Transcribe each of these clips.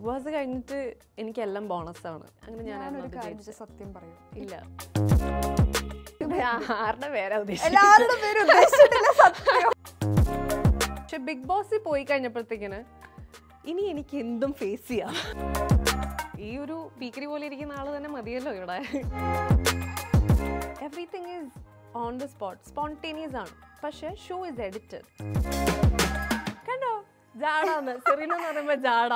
big Boss കഴിഞ്ഞിട്ട് എനിക്കെല്ലാം ആണ് അങ്ങനെ ഞാൻ സത്യം പറയും ഇല്ല ആരുടെ പേരാ പക്ഷെ ബിഗ് ബോസിൽ പോയി കഴിഞ്ഞപ്പോഴത്തേക്കിന് ഇനി എനിക്ക് എന്തും ഫേസ് ചെയ്യാം ഈ ഒരു പീക്കരി പോലെ ഇരിക്കുന്ന ആള് തന്നെ മതിയല്ലോ ഇവിടെ everything is on the spot spontaneous ആണ് പക്ഷെ ഷൂ ഇസ് എഡിറ്റഡ് കണ്ടോ ജാടാന്ന് സെറീന എന്ന് പറയുമ്പോൾ ജാട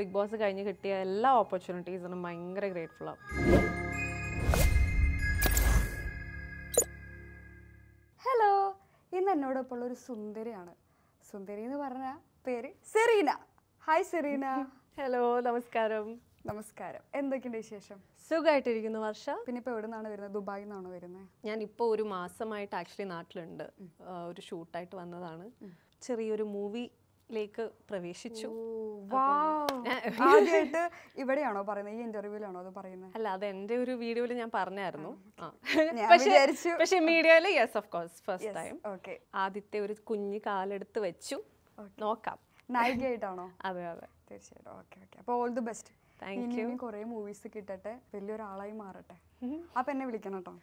ബിഗ് ബോസ് കഴിഞ്ഞ് കിട്ടിയ എല്ലാ ഓപ്പർച്യൂണിറ്റീസിനും ഭയങ്കര ആണ് ഹലോ ഇന്ന് എന്നോടൊപ്പം ഉള്ള ഒരു സുന്ദരിയാണ് സുന്ദരി എന്ന് പറഞ്ഞ പേര് സെറീന ഹായ് സെറീന ഹലോ നമസ്കാരം നമസ്കാരം എന്തൊക്കെയുണ്ട് വിശേഷം സുഖമായിട്ടിരിക്കുന്നു വർഷ പിന്നെ ഇപ്പോൾ എവിടെ നിന്നാണ് വരുന്നത് ദുബായിൽ നിന്നാണ് വരുന്നത് ഞാൻ ഇപ്പോൾ ഒരു മാസമായിട്ട് ആക്ച്വലി നാട്ടിലുണ്ട് ഒരു ഷൂട്ടായിട്ട് വന്നതാണ് ചെറിയൊരു മൂവി ലേക്ക് പ്രവേശിച്ചു ഇവിടെയാണോ പറയുന്നത് ഈ ഇന്റർവ്യൂലാണോ അത് പറയുന്നത് അല്ല അത് എന്റെ ഒരു വീഡിയോയിൽ ഞാൻ പറഞ്ഞായിരുന്നു പക്ഷേ മീഡിയയിൽ yes of course first time ആദ്യത്തെ ഒരു കുഞ്ഞു കാലെടുത്ത് വെച്ചു നോക്കാം നായികയായിട്ടാണോ അതെ അതെ തീർച്ചയായിട്ടും ഓക്കെ ഓക്കെ അപ്പോൾ all the best thank you കുറേ മൂവീസ് കിട്ടട്ടെ വലിയൊരാളായി മാറട്ടെ അപ്പൊ എന്നെ വിളിക്കണം കേട്ടോ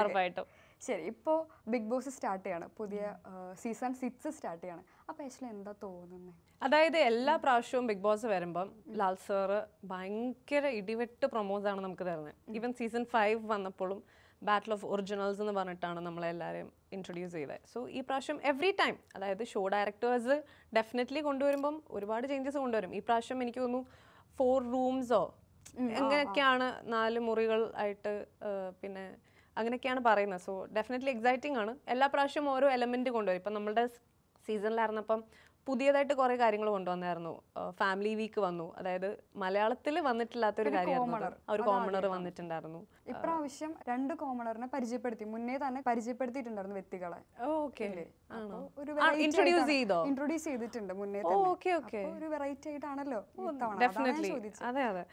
ഉറപ്പായിട്ടും ശരി ഇപ്പോൾ ബിഗ് ബോസ് സ്റ്റാർട്ട് ചെയ്യാണ് പുതിയ സീസൺ സിക്സ് സ്റ്റാർട്ട് ചെയ്യാണ് അപ്പോൾ ഏഷ്ല എന്താ തോന്നുന്നത് അതായത് എല്ലാ പ്രാവശ്യവും ബിഗ് ബോസ് വരുമ്പം ലാൽ സാറ് ഭയങ്കര ഇടിവെട്ട് പ്രൊമോസാണ് നമുക്ക് തരുന്നത് ഈവൻ സീസൺ ഫൈവ് വന്നപ്പോഴും ബാറ്റിൽ ഓഫ് ഒറിജിനൽസ് എന്ന് പറഞ്ഞിട്ടാണ് നമ്മളെല്ലാവരെയും ഇൻട്രൊഡ്യൂസ് ചെയ്തത് സോ ഈ പ്രാവശ്യം എവറി ടൈം അതായത് ഷോ ഡയറക്ടേഴ്സ് ഡെഫിനറ്റ്ലി കൊണ്ടുവരുമ്പം ഒരുപാട് ചേഞ്ചസ് കൊണ്ടുവരും ഈ പ്രാവശ്യം എനിക്ക് തോന്നുന്നു ഫോർ റൂംസോ എങ്ങനെയൊക്കെയാണ് നാല് മുറികൾ ആയിട്ട് പിന്നെ അങ്ങനെയൊക്കെയാണ് പറയുന്നത് സോ ഡെഫിനറ്റ്ലി എക്സൈറ്റിംഗ് ആണ് എല്ലാ പ്രാവശ്യവും ഓരോ എലമെൻറ്റ് കൊണ്ടുവരും ഇപ്പം നമ്മുടെ സീസണിലായിരുന്നപ്പം പുതിയതായിട്ട് കുറേ കാര്യങ്ങൾ കൊണ്ടുവന്നായിരുന്നു ഫാമിലി വീക്ക് വന്നു അതായത് മലയാളത്തിൽ വന്നിട്ടില്ലാത്ത ഒരു കാര്യമാണ് ഒരു കോമണർ വന്നിട്ടുണ്ടായിരുന്നു ഇപ്രാവശ്യം രണ്ട് കോമണറിനെ പരിചയപ്പെടുത്തി മുന്നേ തന്നെ പരിചയപ്പെടുത്തിയിട്ടുണ്ടായിരുന്നു വ്യക്തികളെ ഇൻട്രൊഡ്യൂസ് ചെയ്തോ ഇൻട്രൊഡ്യൂസ് ചെയ്തിട്ടുണ്ട് മുന്നേ ഓക്കെ ഓക്കെ ഒരു വെറൈറ്റി ആയിട്ടാണല്ലോ ഡെഫിനറ്റ്ലി അതെ അതെ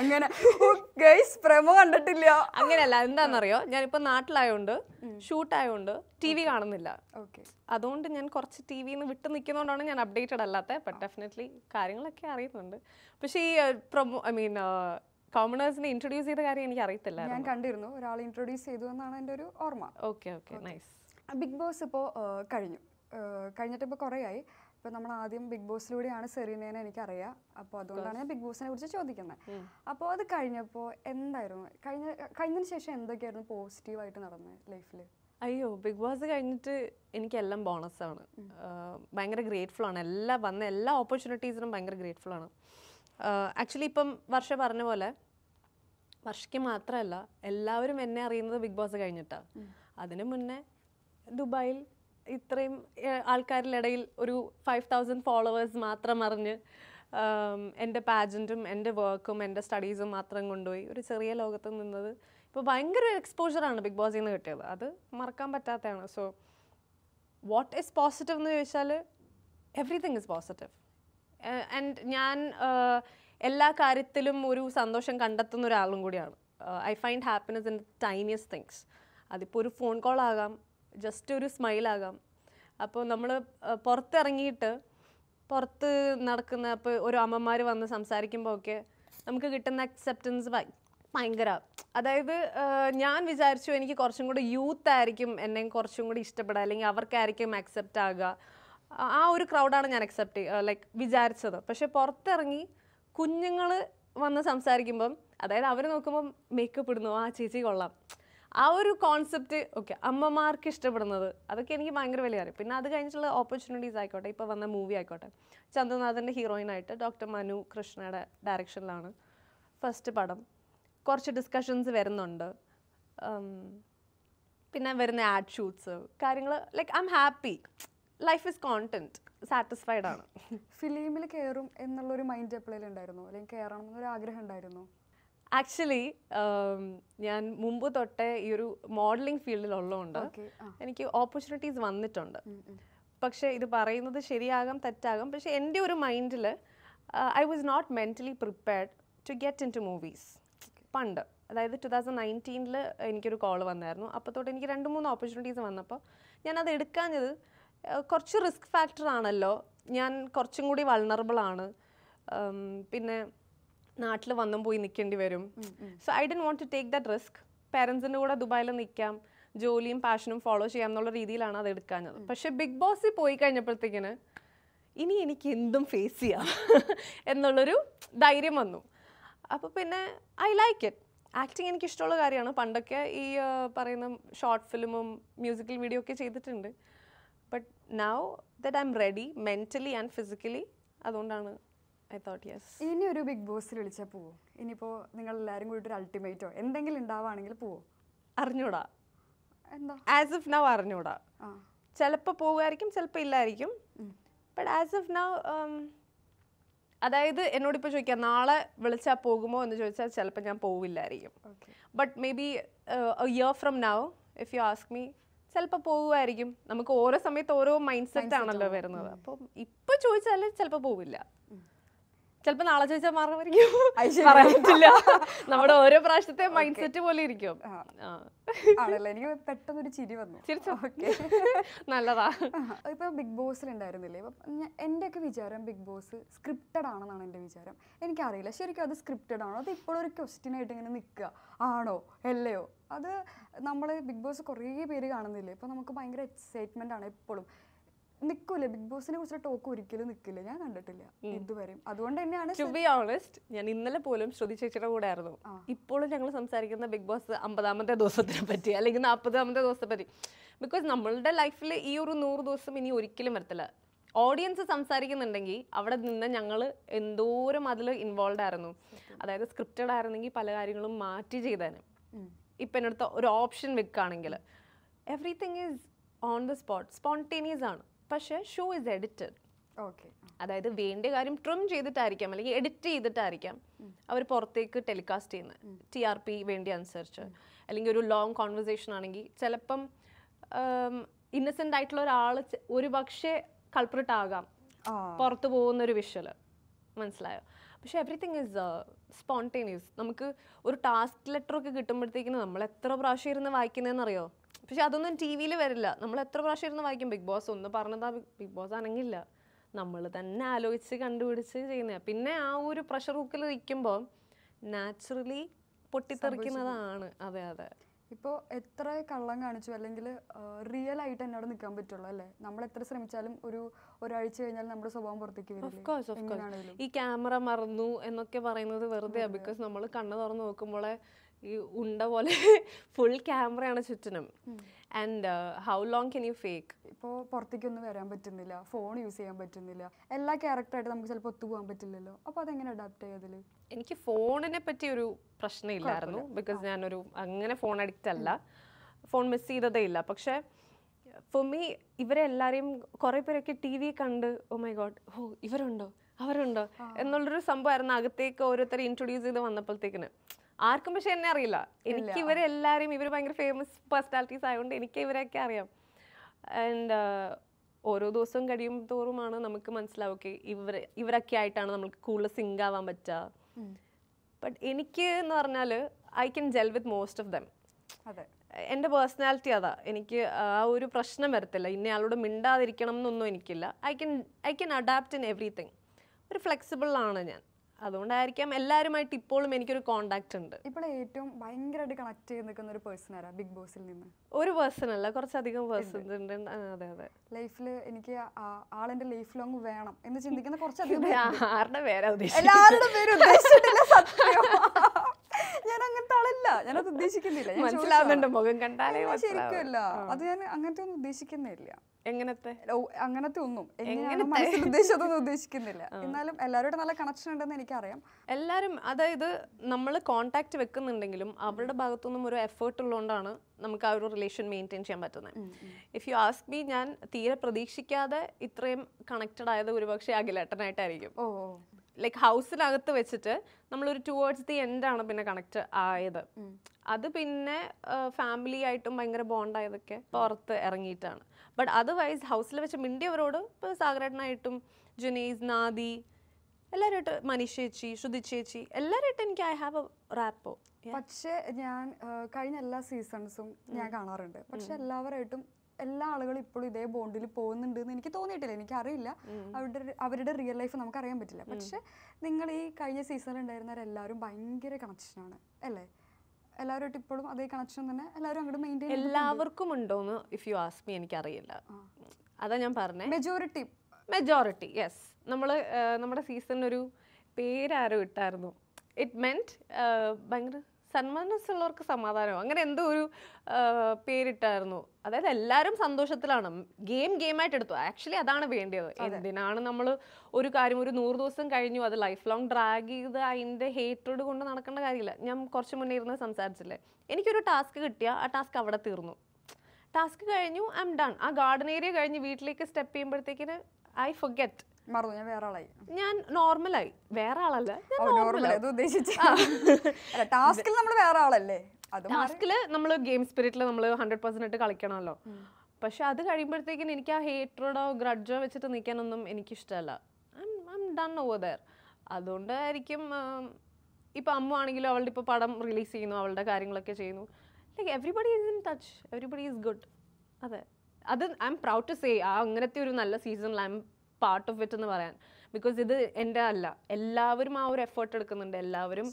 അങ്ങനെ ഗൈസ് പ്രേമ കണ്ടിട്ടില്ല അങ്ങനെയല്ല എന്താണെന്നറിയോ ഞാനിപ്പോ നാട്ടിലായോണ്ട് ഷൂട്ട് ആയതുകൊണ്ട് ടി വി കാണുന്നില്ല അതുകൊണ്ട് ഞാൻ കുറച്ച് ടി വി വിട്ടു നിൽക്കുന്നതുകൊണ്ടാണ് ഞാൻ അപ്ഡേറ്റഡ് അല്ലാത്തത് ബട്ട് ഡെഫിനറ്റ്ലി കാര്യങ്ങളൊക്കെ അറിയുന്നുണ്ട് പക്ഷേ ഈ പ്രൊമോ ഐ മീൻ കോമണേഴ്സിനെ ഇൻട്രൊഡ്യൂസ് ചെയ്ത കാര്യം എനിക്ക് അറിയത്തില്ല ഞാൻ കണ്ടിരുന്നു ഒരാൾ ഇൻട്രൊഡ്യൂസ് ചെയ്തു എന്നാണ് എൻ്റെ ഒരു ഓർമ്മ okay okay nice Bigg Boss ഇപ്പോൾ കഴിഞ്ഞു കഴിഞ്ഞിട്ട് ഇപ്പോൾ കുറേ ആയി ഇപ്പം നമ്മൾ ആദ്യം ബിഗ് ബോസിലൂടെയാണ് സെറീനേനെ എനിക്കറിയാം അപ്പോൾ അതുകൊണ്ടാണ് ഞാൻ ബിഗ് ബോസിനെ കുറിച്ച് ചോദിക്കുന്നത് അപ്പോൾ അത് കഴിഞ്ഞപ്പോൾ എന്തായിരുന്നു കഴിഞ്ഞ കഴിഞ്ഞതിന് ശേഷം എന്തൊക്കെയായിരുന്നു പോസിറ്റീവായിട്ട് നടന്നത് ലൈഫിൽ അയ്യോ ബിഗ് ബോസ് കഴിഞ്ഞിട്ട് എനിക്കെല്ലാം ബോണസാണ് ഭയങ്കര ഗ്രേറ്റ്ഫുൾ ആണ് എല്ലാ വന്ന എല്ലാ ഓപ്പർച്യൂണിറ്റീസിനും ഭയങ്കര ഗ്രേറ്റ്ഫുൾ ആണ് ആക്ച്വലി ഇപ്പം വർഷ പറഞ്ഞ പോലെ വർഷയ്ക്ക് മാത്രമല്ല എല്ലാവരും എന്നെ അറിയുന്നത് ബിഗ് ബോസ് കഴിഞ്ഞിട്ടാണ് അതിനു മുന്നേ ദുബായിൽ ഇത്രയും ആൾക്കാരിലിടയിൽ ഒരു ഫൈവ് തൗസൻഡ് ഫോളോവേഴ്സ് മാത്രം അറിഞ്ഞ് എൻ്റെ പാജൻറ്റും എൻ്റെ വർക്കും എൻ്റെ സ്റ്റഡീസും മാത്രം കൊണ്ടുപോയി ഒരു ചെറിയ ലോകത്ത് നിന്നത് ഇപ്പോൾ ഭയങ്കര എക്സ്പോഷറാണ് ബിഗ് ബോസിൽ നിന്ന് കിട്ടിയത് അത് മറക്കാൻ പറ്റാത്തതാണ് സോ വാട്ട് ഈസ് പോസിറ്റീവ് എന്ന് ചോദിച്ചാൽ എവറിതിങ് ഇസ് പോസിറ്റീവ് ആൻഡ് ഞാൻ എല്ലാ കാര്യത്തിലും ഒരു സന്തോഷം കണ്ടെത്തുന്ന ഒരാളും കൂടിയാണ് I find happiness in tiniest things അതിപ്പോൾ ഒരു ഫോൺ കോൾ ആകാം ജസ്റ്റ് ഒരു സ്മൈലാകാം അപ്പോൾ നമ്മൾ പുറത്തിറങ്ങിയിട്ട് പുറത്ത് നടക്കുന്ന ഇപ്പോൾ ഒരു അമ്മമാർ വന്ന് സംസാരിക്കുമ്പോൾ ഒക്കെ നമുക്ക് കിട്ടുന്ന അക്സെപ്റ്റൻസ് ഭയങ്കര അതായത് ഞാൻ വിചാരിച്ചു എനിക്ക് കുറച്ചും കൂടി യൂത്ത് ആയിരിക്കും എന്നെ കുറച്ചും കൂടി ഇഷ്ടപ്പെടുക അല്ലെങ്കിൽ അവർക്കായിരിക്കും അക്സെപ്റ്റ് ആകുക ആ ഒരു ക്രൗഡാണ് ഞാൻ അക്സെപ്റ്റ് ലൈക്ക് വിചാരിച്ചത് പക്ഷെ പുറത്തിറങ്ങി കുഞ്ഞുങ്ങൾ വന്ന് സംസാരിക്കുമ്പം അതായത് അവർ നോക്കുമ്പം മേക്കപ്പ് ഇടുന്നു ആ ചേച്ചി കൊള്ളാം ആ ഒരു കോൺസെപ്റ്റ് ഓക്കെ അമ്മമാർക്ക് ഇഷ്ടപ്പെടുന്നത് അതൊക്കെ എനിക്ക് ഭയങ്കര വലിയ കാര്യം പിന്നെ അത് കഴിഞ്ഞിട്ടുള്ള ഓപ്പർച്യൂണിറ്റീസ് ആയിക്കോട്ടെ ഇപ്പോൾ വന്ന മൂവി ആയിക്കോട്ടെ ചന്ദ്രനാഥൻ്റെ ഹീറോയിനായിട്ട് ഡോക്ടർ മനു കൃഷ്ണയുടെ ഡയറക്ഷനിലാണ് ഫസ്റ്റ് പടം കുറച്ച് ഡിസ്കഷൻസ് വരുന്നുണ്ട് പിന്നെ വരുന്ന ആഡ് ഷൂട്ട്സ് കാര്യങ്ങൾ like I'm happy life is content satisfied ആണ് ഫിലിമിൽ കയറും എന്നുള്ളൊരു മൈൻഡ് എപ്പോഴേലും ഉണ്ടായിരുന്നു അല്ലെങ്കിൽ കയറണം എന്നൊരു ആഗ്രഹം ഉണ്ടായിരുന്നു ആക്ച്വലി um, ഞാൻ മുമ്പ് തൊട്ടേ ഈ ഒരു മോഡലിംഗ് ഫീൽഡിൽ ഉള്ളതുകൊണ്ട് എനിക്ക് ഓപ്പർച്യൂണിറ്റീസ് വന്നിട്ടുണ്ട് പക്ഷെ ഇത് പറയുന്നത് ശരിയാകാം തെറ്റാകാം പക്ഷെ എൻ്റെ ഒരു മൈൻഡിൽ I was not mentally prepared to get in to movies പണ്ട് അതായത് ടു തൗസൻഡ് നയൻറ്റീനിൽ എനിക്കൊരു കോൾ വന്നായിരുന്നു അപ്പോൾ തൊട്ട് എനിക്ക് രണ്ട് മൂന്ന് ഓപ്പർച്യൂണിറ്റീസ് വന്നപ്പോൾ ഞാനത് എടുക്കാഞ്ഞത് കുറച്ച് റിസ്ക് ഫാക്ടറാണല്ലോ ഞാൻ കുറച്ചും കൂടി വൾണറബിളാണ് ആണ് പിന്നെ നാട്ടിൽ വന്നും പോയി നിൽക്കേണ്ടി വരും so I don't want to take that risk പേരൻസിൻ്റെ കൂടെ ദുബായിൽ നിൽക്കാം ജോലിയും പാഷനും ഫോളോ ചെയ്യാം എന്നുള്ള രീതിയിലാണ് അത് എടുക്കാഞ്ഞത് പക്ഷെ ബിഗ് ബോസിൽ പോയി കഴിഞ്ഞപ്പോഴത്തേക്കിന് ഇനി എനിക്ക് എന്തും ഫേസ് ചെയ്യാം എന്നുള്ളൊരു ധൈര്യം വന്നു അപ്പോൾ പിന്നെ ഐ ലൈക്ക് ഇറ്റ് ആക്ടിങ് എനിക്ക് ഇഷ്ടമുള്ള കാര്യമാണ് പണ്ടൊക്കെ ഈ പറയുന്ന ഷോർട്ട് ഫിലിമും മ്യൂസിക്കൽ വീഡിയോ ഒക്കെ ചെയ്തിട്ടുണ്ട് but now that I'm ready mentally and physically അതുകൊണ്ടാണ് ഐ ഇനി ഒരു ബിഗ് ബോസിൽ വിളിച്ചാൽ പോവോ ഇനിയിപ്പോൾ നിങ്ങൾ എല്ലാവരും കൂടി ഒരു അൾട്ടിമേറ്റോ എന്തെങ്കിലും ഉണ്ടാവുകയാണെങ്കിൽ പോവോ അറിഞ്ഞൂടാ എന്താ ആസ് ഇഫ് നൗ അറിഞ്ഞൂടാ ചിലപ്പോൾ പോകുമായിരിക്കും ചിലപ്പോൾ ഇല്ലായിരിക്കും ബട്ട് ആസ് ഇഫ് നൗ അതായത് എന്നോട് ഇപ്പോൾ ചോദിക്കാം നാളെ വിളിച്ചാൽ പോകുമോ എന്ന് ചോദിച്ചാൽ ചിലപ്പോൾ ഞാൻ പോവില്ലായിരിക്കും but maybe year from now if you ask me ചിലപ്പോൾ പോകുമായിരിക്കും നമുക്ക് ഓരോ സമയത്ത് ഓരോ മൈൻഡ് സെറ്റ് ആണല്ലോ വരുന്നത് അപ്പം ഇപ്പോൾ ചോദിച്ചാൽ ചിലപ്പോൾ പോവില്ല ചിലപ്പോൾ നാളെ ചോദിച്ചാൽ മാറുമായിരിക്കും പറയാൻ പറ്റില്ല നമ്മുടെ ഓരോ പ്രാവശ്യത്തെ മൈൻഡ് സെറ്റ് പോലെ ഇരിക്കും ആണല്ലേ എനിക്ക് പെട്ടെന്ന് ഒരു ചിരി വന്നു ചിരിച്ചോ ഓക്കെ നല്ലതാ ഇപ്പൊ ബിഗ് ബോസിൽ ഉണ്ടായിരുന്നില്ലേ എൻ്റെ ഒക്കെ വിചാരം ബിഗ് ബോസ് സ്ക്രിപ്റ്റഡ് ആണെന്നാണ് എൻ്റെ വിചാരം എനിക്കറിയില്ല ശരിക്കും അത് സ്ക്രിപ്റ്റഡ് ആണോ അത് ഇപ്പോഴൊരു ക്വസ്റ്റ്യൻ ആയിട്ട് ഇങ്ങനെ നിൽക്കുക ആണോ അല്ലയോ അത് നമ്മൾ ബിഗ് ബോസ് കുറേ പേര് കാണുന്നില്ലേ ഇപ്പോൾ നമുക്ക് ഭയങ്കര എക്സൈറ്റ്മെന്റ് ആണ് എപ്പോഴും നിൽക്കൂല ബിഗ് ബോസിനെ കുറിച്ചുള്ള ടോക്ക് ഒരിക്കലും നിൽക്കില്ല ഞാൻ കണ്ടിട്ടില്ല ഇതുവരെ അതുകൊണ്ട് തന്നെയാണ് ടു ബി ഓണസ്റ്റ് ഞാൻ ഇന്നലെ പോലും ശ്രുതി ചേച്ചിയുടെ കൂടെ ആയിരുന്നു ഇപ്പോഴും ഞങ്ങൾ സംസാരിക്കുന്ന ബിഗ് ബോസ് അമ്പതാമത്തെ ദിവസത്തിനെ പറ്റി അല്ലെങ്കിൽ നാൽപ്പതാമത്തെ ദിവസത്തെ പറ്റി ബിക്കോസ് നമ്മളുടെ ലൈഫിൽ ഈ ഒരു നൂറ് ദിവസം ഇനി ഒരിക്കലും വരത്തില്ല ഓഡിയൻസ് സംസാരിക്കുന്നുണ്ടെങ്കിൽ അവിടെ നിന്ന് ഞങ്ങൾ എന്തോരം അതിൽ ഇൻവോൾവ് ആയിരുന്നു അതായത് സ്ക്രിപ്റ്റഡ് ആയിരുന്നെങ്കിൽ പല കാര്യങ്ങളും മാറ്റി ചെയ്താലും ഇപ്പം എന്നടുത്ത ഒരു ഓപ്ഷൻ വെക്കുകയാണെങ്കിൽ everything is on the spot spontaneous ആണ് പക്ഷേ ഷോ ഇസ് എഡിറ്റഡ് ഓക്കെ അതായത് വേണ്ട കാര്യം ട്രിം ചെയ്തിട്ടായിരിക്കാം അല്ലെങ്കിൽ എഡിറ്റ് ചെയ്തിട്ടായിരിക്കാം അവർ പുറത്തേക്ക് ടെലികാസ്റ്റ് ചെയ്യുന്നത് ടി ആർ പി വേണ്ടി അനുസരിച്ച് അല്ലെങ്കിൽ ഒരു ലോങ് കോൺവെർസേഷൻ ആണെങ്കിൽ ചിലപ്പം ഇന്നസെൻ്റ് ആയിട്ടുള്ള ഒരാൾ ഒരു പക്ഷേ കൾപ്രിട്ട് ആകാം പുറത്തു പോകുന്ന ഒരു വിഷ്വല് മനസ്സിലായോ പക്ഷെ എവറിത്തിങ് ഇസ് സ്പോണ്ടേനിയസ് നമുക്ക് ഒരു ടാസ്ക് ലെറ്റർ ഒക്കെ കിട്ടുമ്പോഴത്തേക്കിന് നമ്മൾ എത്ര പ്രാവശ്യം ഇരുന്ന് വായിക്കുന്നതെന്നറിയോ പക്ഷെ അതൊന്നും ടി വിയിൽ വരില്ല നമ്മൾ എത്ര പ്രാവശ്യം ഇരുന്ന് വായിക്കും ബിഗ് ബോസ് ഒന്ന് പറഞ്ഞതാ ബിഗ് ബോസ് ആണെങ്കില്ല നമ്മൾ തന്നെ ആലോചിച്ച് കണ്ടുപിടിച്ച് ചെയ്യുന്നത് പിന്നെ ആ ഒരു പ്രഷർ കുക്കിൽ ഇരിക്കുമ്പോൾ നാച്ചുറലി പൊട്ടിത്തെറിക്കുന്നതാണ് അതെ അതെ ഇപ്പോൾ എത്ര കള്ളം കാണിച്ചു അല്ലെങ്കിൽ റിയൽ ആയിട്ട് എന്നോട് നിൽക്കാൻ പറ്റുള്ളൂ അല്ലേ നമ്മൾ എത്ര ശ്രമിച്ചാലും ഒരു ഒരാഴ്ച കഴിഞ്ഞാൽ നമ്മുടെ സ്വഭാവം പുറത്തേക്ക് വരും ഈ ക്യാമറ മറന്നു എന്നൊക്കെ പറയുന്നത് വെറുതെ ബിക്കോസ് നമ്മൾ കണ്ണ് തുറന്ന് നോക്കുമ്പോളെ ഈ ഉണ്ട പോലെ ഫുൾ ക്യാമറയാണ് ചുറ്റിനും and how long can you fake ഇപ്പോൾ പുറത്തേക്കൊന്നും വരാൻ പറ്റുന്നില്ല ഫോൺ യൂസ് ചെയ്യാൻ പറ്റുന്നില്ല എല്ലാ ക്യാരക്ടറായിട്ട് നമുക്ക് ചിലപ്പോൾ ഒത്തുപോകാൻ പറ്റില്ലല്ലോ അപ്പോൾ അതെങ്ങനെ അഡാപ്റ്റ് ചെയ്തതിൽ എനിക്ക് ഫോണിനെ പറ്റി ഒരു പ്രശ്നമില്ലായിരുന്നു ബിക്കോസ് ഞാനൊരു അങ്ങനെ ഫോൺ അഡിക്റ്റ് അല്ല ഫോൺ മിസ് ചെയ്തതേ ഇല്ല പക്ഷേ ഫോർ മീ ഇവരെ എല്ലാവരെയും കുറേ പേരൊക്കെ ടി വി കണ്ട് ഓ മൈ ഗോഡ് ഓ ഇവരുണ്ടോ അവരുണ്ടോ എന്നുള്ളൊരു സംഭവമായിരുന്നു അകത്തേക്ക് ഓരോരുത്തരെ ഇൻട്രൊഡ്യൂസ് ചെയ്ത് വന്നപ്പോഴത്തേക്കിന് ആർക്കും പക്ഷെ എന്നെ അറിയില്ല എനിക്ക് ഇവരെല്ലാവരെയും ഇവർ ഭയങ്കര ഫേമസ് പേഴ്സണാലിറ്റീസ് ആയതുകൊണ്ട് എനിക്ക് ഇവരെയൊക്കെ അറിയാം ആൻഡ് uh, ഓരോ ദിവസവും കഴിയും തോറുമാണ് നമുക്ക് മനസ്സിലാവും ഓക്കെ ഇവർ ഇവരൊക്കെ ആയിട്ടാണ് നമുക്ക് കൂടുതൽ സിങ്ക് ആവാൻ പറ്റുക ബട്ട് എനിക്ക് എന്ന് പറഞ്ഞാൽ I can gel with most of them അതെ എൻ്റെ പേഴ്സണാലിറ്റി അതാ എനിക്ക് ആ ഒരു പ്രശ്നം വരത്തില്ല ഇന്നയാളോട് മിണ്ടാതിരിക്കണം എന്നൊന്നും എനിക്കില്ല I can I can adapt in everything ഒരു ഫ്ലെക്സിബിൾ ആണ് ഞാൻ അതുകൊണ്ടായിരിക്കാം എല്ലാവരുമായിട്ട് ഇപ്പോഴും എനിക്കൊരു കോണ്ടാക്ട് ഉണ്ട് ഇപ്പോൾ ഏറ്റവും ഭയങ്കരമായിട്ട് കണക്ട് ചെയ്ത് നിൽക്കുന്ന ഒരു പേഴ്സൺ ആരാ ബിഗ് ബോസിൽ നിന്ന് ഒരു പേഴ്സൺ അല്ല കുറച്ചധികം പേഴ്സൺസ് ഉണ്ട് അതെ അതെ ലൈഫിൽ എനിക്ക് ആളെന്റെ ലൈഫ് ലോങ് വേണം എന്ന് ചിന്തിക്കുന്ന കുറച്ചധികം ആരുടെ പേരാ പേര് ഉദ്ദേശിച്ചിട്ടില്ല സത്യം ഞാൻ അങ്ങനത്തെ ആളല്ല ഞാനത് ഉദ്ദേശിക്കുന്നില്ല മനസ്സിലാവുന്നുണ്ട് മുഖം കണ്ടാലേ ശരിക്കും അത് ഞാൻ അങ്ങനത്തെ ഒന്നും ഉദ്ദേശിക്കുന്നില്ല എങ്ങനത്തെ അങ്ങനത്തെ ഒന്നും എങ്ങനെയാണ് മനസ്സിൽ ഉദ്ദേശിച്ചതൊന്നും ഉദ്ദേശിക്കുന്നില്ല എന്നാലും എല്ലാവരുടെ നല്ല കണക്ഷൻ ഉണ്ടെന്ന് എനിക്കറിയാം എല്ലാവരും അതായത് നമ്മൾ കോണ്ടാക്ട് വെക്കുന്നുണ്ടെങ്കിലും അവരുടെ ഭാഗത്തുനിന്നും ഒരു എഫേർട്ട് ഉള്ളതുകൊണ്ടാണ് നമുക്ക് ആ ഒരു റിലേഷൻ മെയിൻറ്റെയിൻ ചെയ്യാൻ പറ്റുന്നത് ഇഫ് യു ആസ്ക് മീ ഞാൻ തീരെ പ്രതീക്ഷിക്കാതെ ഇത്രയും കണക്റ്റഡ് ആയത് ഒരുപക്ഷെ അഖിലേട്ടനായിട്ടായിരിക്കും ഓ ലൈക്ക് ഹൗസിനകത്ത് വെച്ചിട്ട് നമ്മളൊരു ടുവേർഡ്സ് ദി എൻഡാണ് പിന്നെ കണക്ട് ആയത് അത് പിന്നെ ഫാമിലി ആയിട്ടും ഭയങ്കര ബോണ്ടായതൊക്കെ പുറത്ത് ഇറങ്ങിയിട്ടാണ് ബട്ട് അതർവൈസ് ഹൗസിൽ വെച്ച് മിണ്ടിയവരോട് ഇപ്പോൾ സാഗരേട്ടനായിട്ടും ജുനീസ് നാദി എല്ലാവരുമായിട്ട് മനീഷ് ചേച്ചി ശ്രുതി ചേച്ചി എല്ലാവരുമായിട്ട് എനിക്ക് ഐ ഹാവ് എ റാപ്പോ പക്ഷേ ഞാൻ കഴിഞ്ഞ എല്ലാ സീസൺസും ഞാൻ കാണാറുണ്ട് പക്ഷെ എല്ലാവരായിട്ടും എല്ലാ ആളുകളും ഇപ്പോഴും ഇതേ ബോണ്ടിൽ പോകുന്നുണ്ട് എന്ന് എനിക്ക് തോന്നിയിട്ടില്ല എനിക്കറിയില്ല അവരുടെ അവരുടെ റിയൽ ലൈഫ് നമുക്ക് അറിയാൻ പറ്റില്ല പക്ഷെ നിങ്ങൾ ഈ കഴിഞ്ഞ സീസണിൽ ഉണ്ടായിരുന്നവരെല്ലാവരും ഭയങ്കര കണക്ഷനാണ് അല്ലേ എല്ലാവരുമായിട്ട് ഇപ്പോഴും അതേ കണക്ഷൻ തന്നെ എല്ലാവരും അങ്ങോട്ട് മെയിൻറ്റെയിൻ എല്ലാവർക്കും ഉണ്ടോന്ന് ഇഫ് യു ആസ്ക് മീ എനിക്കറിയില്ല അതാ ഞാൻ പറഞ്ഞത് മെജോറിറ്റി മെജോറിറ്റി യെസ് നമ്മൾ നമ്മുടെ സീസണിനൊരു പേരാരോ ഇട്ടായിരുന്നു ഇറ്റ് മെൻറ്റ് ഭയങ്കര സന്മനസ്സുള്ളവർക്ക് സമാധാനം അങ്ങനെ എന്തോ ഒരു പേരിട്ടായിരുന്നു അതായത് എല്ലാവരും സന്തോഷത്തിലാണ് ഗെയിം ഗെയിമായിട്ട് എടുത്തു ആക്ച്വലി അതാണ് വേണ്ടത് എന്തിനാണ് നമ്മൾ ഒരു കാര്യം ഒരു നൂറ് ദിവസം കഴിഞ്ഞു അത് ലൈഫ് ലോങ് ഡ്രാഗ് ചെയ്ത് അതിൻ്റെ ഹേറ്റഡ് കൊണ്ട് നടക്കേണ്ട കാര്യമില്ല ഞാൻ കുറച്ച് മുന്നേ ഇരുന്ന് സംസാരിച്ചില്ലേ എനിക്കൊരു ടാസ്ക് കിട്ടിയ ആ ടാസ്ക് അവിടെ തീർന്നു ടാസ്ക് കഴിഞ്ഞു ഐ എം ഡൺ ആ ഗാർഡൻ ഏരിയ കഴിഞ്ഞ് വീട്ടിലേക്ക് സ്റ്റെപ്പ് ചെയ്യുമ്പോഴത്തേക്കിന് ഐ ഫൊഗറ്റ് മറന്നു ഞാൻ വേറെ ആളായി ഞാൻ നോർമലായി വേറെ ആളല്ല ടാസ്കിൽ നമ്മൾ വേറെ ആളല്ലേ ടാസ്കില് നമ്മൾ ഗെയിം സ്പിരിറ്റിൽ നമ്മൾ ഹൺഡ്രഡ് പെർസെന്റ് ആയിട്ട് കളിക്കണമല്ലോ പക്ഷെ അത് കഴിയുമ്പോഴത്തേക്കും എനിക്ക് ആ ഹേറ്ററോടോ ഗ്രഡ്ജോ വെച്ചിട്ട് നിൽക്കാനൊന്നും എനിക്കിഷ്ടമല്ല ഡൺ ഓവർ ദർ അതുകൊണ്ടായിരിക്കും ഇപ്പോൾ അമ്മ ആണെങ്കിലും അവളുടെ ഇപ്പോൾ പടം റിലീസ് ചെയ്യുന്നു അവളുടെ കാര്യങ്ങളൊക്കെ ചെയ്യുന്നു like everybody is in touch everybody is good അതെ അത് I'm proud to say ആ അങ്ങനത്തെ ഒരു നല്ല സീസണിൽ I'm part of it എന്ന് പറയാൻ ബിക്കോസ് ഇത് എൻ്റെ അല്ല എല്ലാവരും ആ ഒരു എഫേർട്ട് എടുക്കുന്നുണ്ട് എല്ലാവരും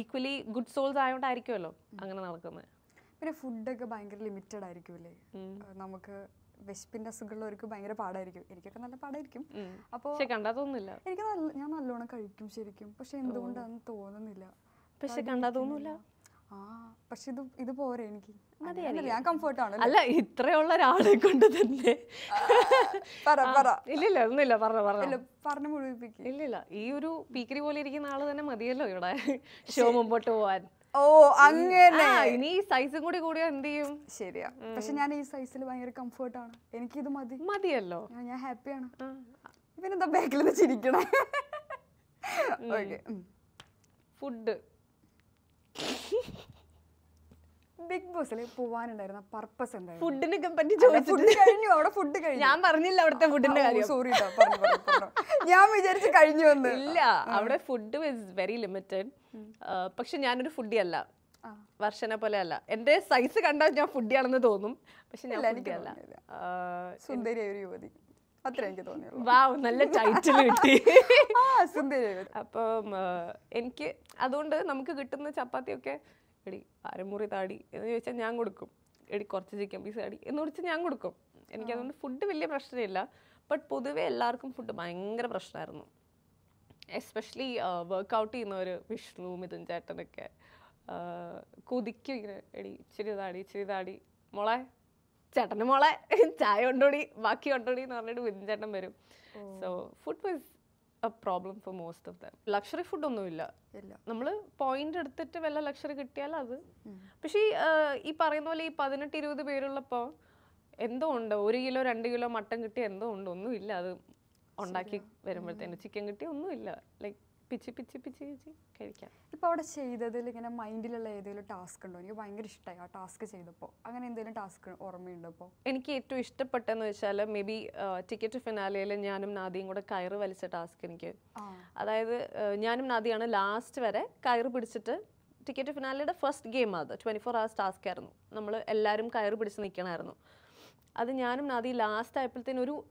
ഈക്വലി ഗുഡ് സോൾസ് ആയതുകൊണ്ടായിരിക്കുമല്ലോ അങ്ങനെ നടക്കുന്നത് പിന്നെ ഫുഡൊക്കെ ഭയങ്കര ലിമിറ്റഡ് ആയിരിക്കുമല്ലേ നമുക്ക് വിശപ്പിന്റെ അസുഖമുള്ളവർക്ക് ഭയങ്കര പാടായിരിക്കും എനിക്കൊക്കെ നല്ല പാടായിരിക്കും അപ്പോൾ കണ്ടാതൊന്നുമില്ല എനിക്ക് നല്ല ഞാൻ നല്ലോണം കഴിക്കും ശരിക്കും പക്ഷെ എന്തുകൊണ്ടാന്ന് തോന്നുന്നില്ല പക്ഷെ കണ്ടാ പക്ഷെ ഇത് ഇത് പോരെ എനിക്ക് അല്ല ഇത്രയുള്ള ഒരാളെ കൊണ്ട് തന്നെ ഇല്ലില്ല ഒന്നുമില്ല പറഞ്ഞു പറഞ്ഞു പറഞ്ഞു ഇല്ലില്ല ഈ ഒരു പീക്കരി പോലെ ഇരിക്കുന്ന ആള് തന്നെ മതിയല്ലോ ഇവിടെ ഷോ മുമ്പോട്ട് പോവാൻ ഓ അങ്ങനെ ഇനി ഈ സൈസും കൂടി കൂടിയ എന്ത് ചെയ്യും ശരിയാ പക്ഷെ ഞാൻ ഈ സൈസിൽ ഭയങ്കര കംഫർട്ട് ആണ് എനിക്ക് ഇത് മതി മതിയല്ലോ ഞാൻ ഹാപ്പിയാണ് പിന്നെന്താ ബാക്കിൽ നിന്ന് ചിരിക്കണേ ഫുഡ് ബിഗ് ബോസിൽ പോവാനുണ്ടായിരുന്ന പർപ്പസ് എന്തായിരുന്നു ഫുഡിനൊക്കെ പറ്റി ചോദിച്ചിട്ട് കഴിഞ്ഞു അവിടെ ഫുഡ് കഴിഞ്ഞു ഞാൻ പറഞ്ഞില്ല അവിടുത്തെ ഫുഡിന്റെ കാര്യം സോറി ഞാൻ വിചാരിച്ചു കഴിഞ്ഞു വന്ന് ഇല്ല അവിടെ ഫുഡ് ഇസ് വെരി ലിമിറ്റഡ് പക്ഷെ ഞാനൊരു ഫുഡി അല്ല വർഷനെ പോലെ അല്ല എന്റെ സൈസ് കണ്ടാൽ ഞാൻ ഫുഡിയാണെന്ന് തോന്നും പക്ഷെ ഞാൻ ഫുഡിയല്ല സുന്ദരിയായ ഒരു യുവതി അത്ര എനിക്ക് തോന്നിയുള്ളൂ വാവ് നല്ല ടൈറ്റിൽ കിട്ടി അപ്പം എനിക്ക് അതുകൊണ്ട് നമുക്ക് കിട്ടുന്ന ചപ്പാത്തി ഒക്കെ എടി അരമുറി താടി എന്ന് ചോദിച്ചാൽ ഞാൻ കൊടുക്കും എടി കുറച്ച് ചിക്കൻ പീസ് താടി എന്ന് വിളിച്ചാൽ ഞാൻ കൊടുക്കും എനിക്ക് അതുകൊണ്ട് ഫുഡ് വലിയ പ്രശ്നമില്ല ബട്ട് പൊതുവേ എല്ലാവർക്കും ഫുഡ് ഭയങ്കര പ്രശ്നമായിരുന്നു എസ്പെഷ്യലി വർക്കൗട്ട് ചെയ്യുന്നവർ വിഷ്ണു മിഥുൻ ചേട്ടനൊക്കെ കൊതിക്കും ഇങ്ങനെ എടി ഇച്ചിരി താടി ഇച്ചിരി താടി മോളെ ചേട്ടൻ്റെ മോളെ ചായ കൊണ്ടോടി ബാക്കി കൊണ്ടോടി എന്ന് പറഞ്ഞിട്ട് വിധിൻ ചേട്ടൻ വരും so food was a problem for most of them luxury food ഫുഡൊന്നുമില്ല നമ്മൾ പോയിന്റ് എടുത്തിട്ട് വല്ല ലക്ഷറി കിട്ടിയാൽ അത് പക്ഷേ ഈ പറയുന്ന പോലെ ഈ പതിനെട്ട് ഇരുപത് പേരുള്ളപ്പോൾ എന്തോ ഉണ്ട് ഒരു കിലോ രണ്ട് കിലോ മട്ടൻ കിട്ടി എന്തോ ഉണ്ട് ഒന്നുമില്ല അത് ഉണ്ടാക്കി വരുമ്പോഴത്തേന് ചിക്കൻ കിട്ടി ഒന്നുമില്ല ലൈക്ക് പിച്ചി പിച്ചി പിച്ചി പിച്ചി കഴിക്കാം ഇപ്പോൾ അവിടെ ചെയ്തതിൽ ഇങ്ങനെ മൈൻഡിലുള്ള ഏതെങ്കിലും ടാസ്ക് ഉണ്ടോ എനിക്ക് ഭയങ്കര ഇഷ്ടമായി ആ ടാസ്ക് ചെയ്തപ്പോൾ അങ്ങനെ എന്തെങ്കിലും ടാസ്ക് ഓർമ്മയുണ്ടോ ഇപ്പോൾ എനിക്ക് ഏറ്റവും ഇഷ്ടപ്പെട്ടെന്ന് വെച്ചാൽ മേ ബി ടിക്കറ്റ് ഫിനാലയിൽ ഞാനും നാദിയും കൂടെ കയറ് വലിച്ച ടാസ്ക് എനിക്ക് അതായത് ഞാനും നാദിയാണ് ലാസ്റ്റ് വരെ കയറ് പിടിച്ചിട്ട് ടിക്കറ്റ് ഫിനാലയുടെ ഫസ്റ്റ് ഗെയിം അത് ട്വൻറ്റി ഫോർ അവേഴ്സ് ടാസ്ക് ആയിരുന്നു നമ്മൾ എല്ലാവരും കയറ് പിടിച്ച് നിൽക്കണമായിരുന്നു അത് ഞാനും നാദി ലാസ്റ്റ് ആയപ്പോഴത്തേനൊരു ഒരു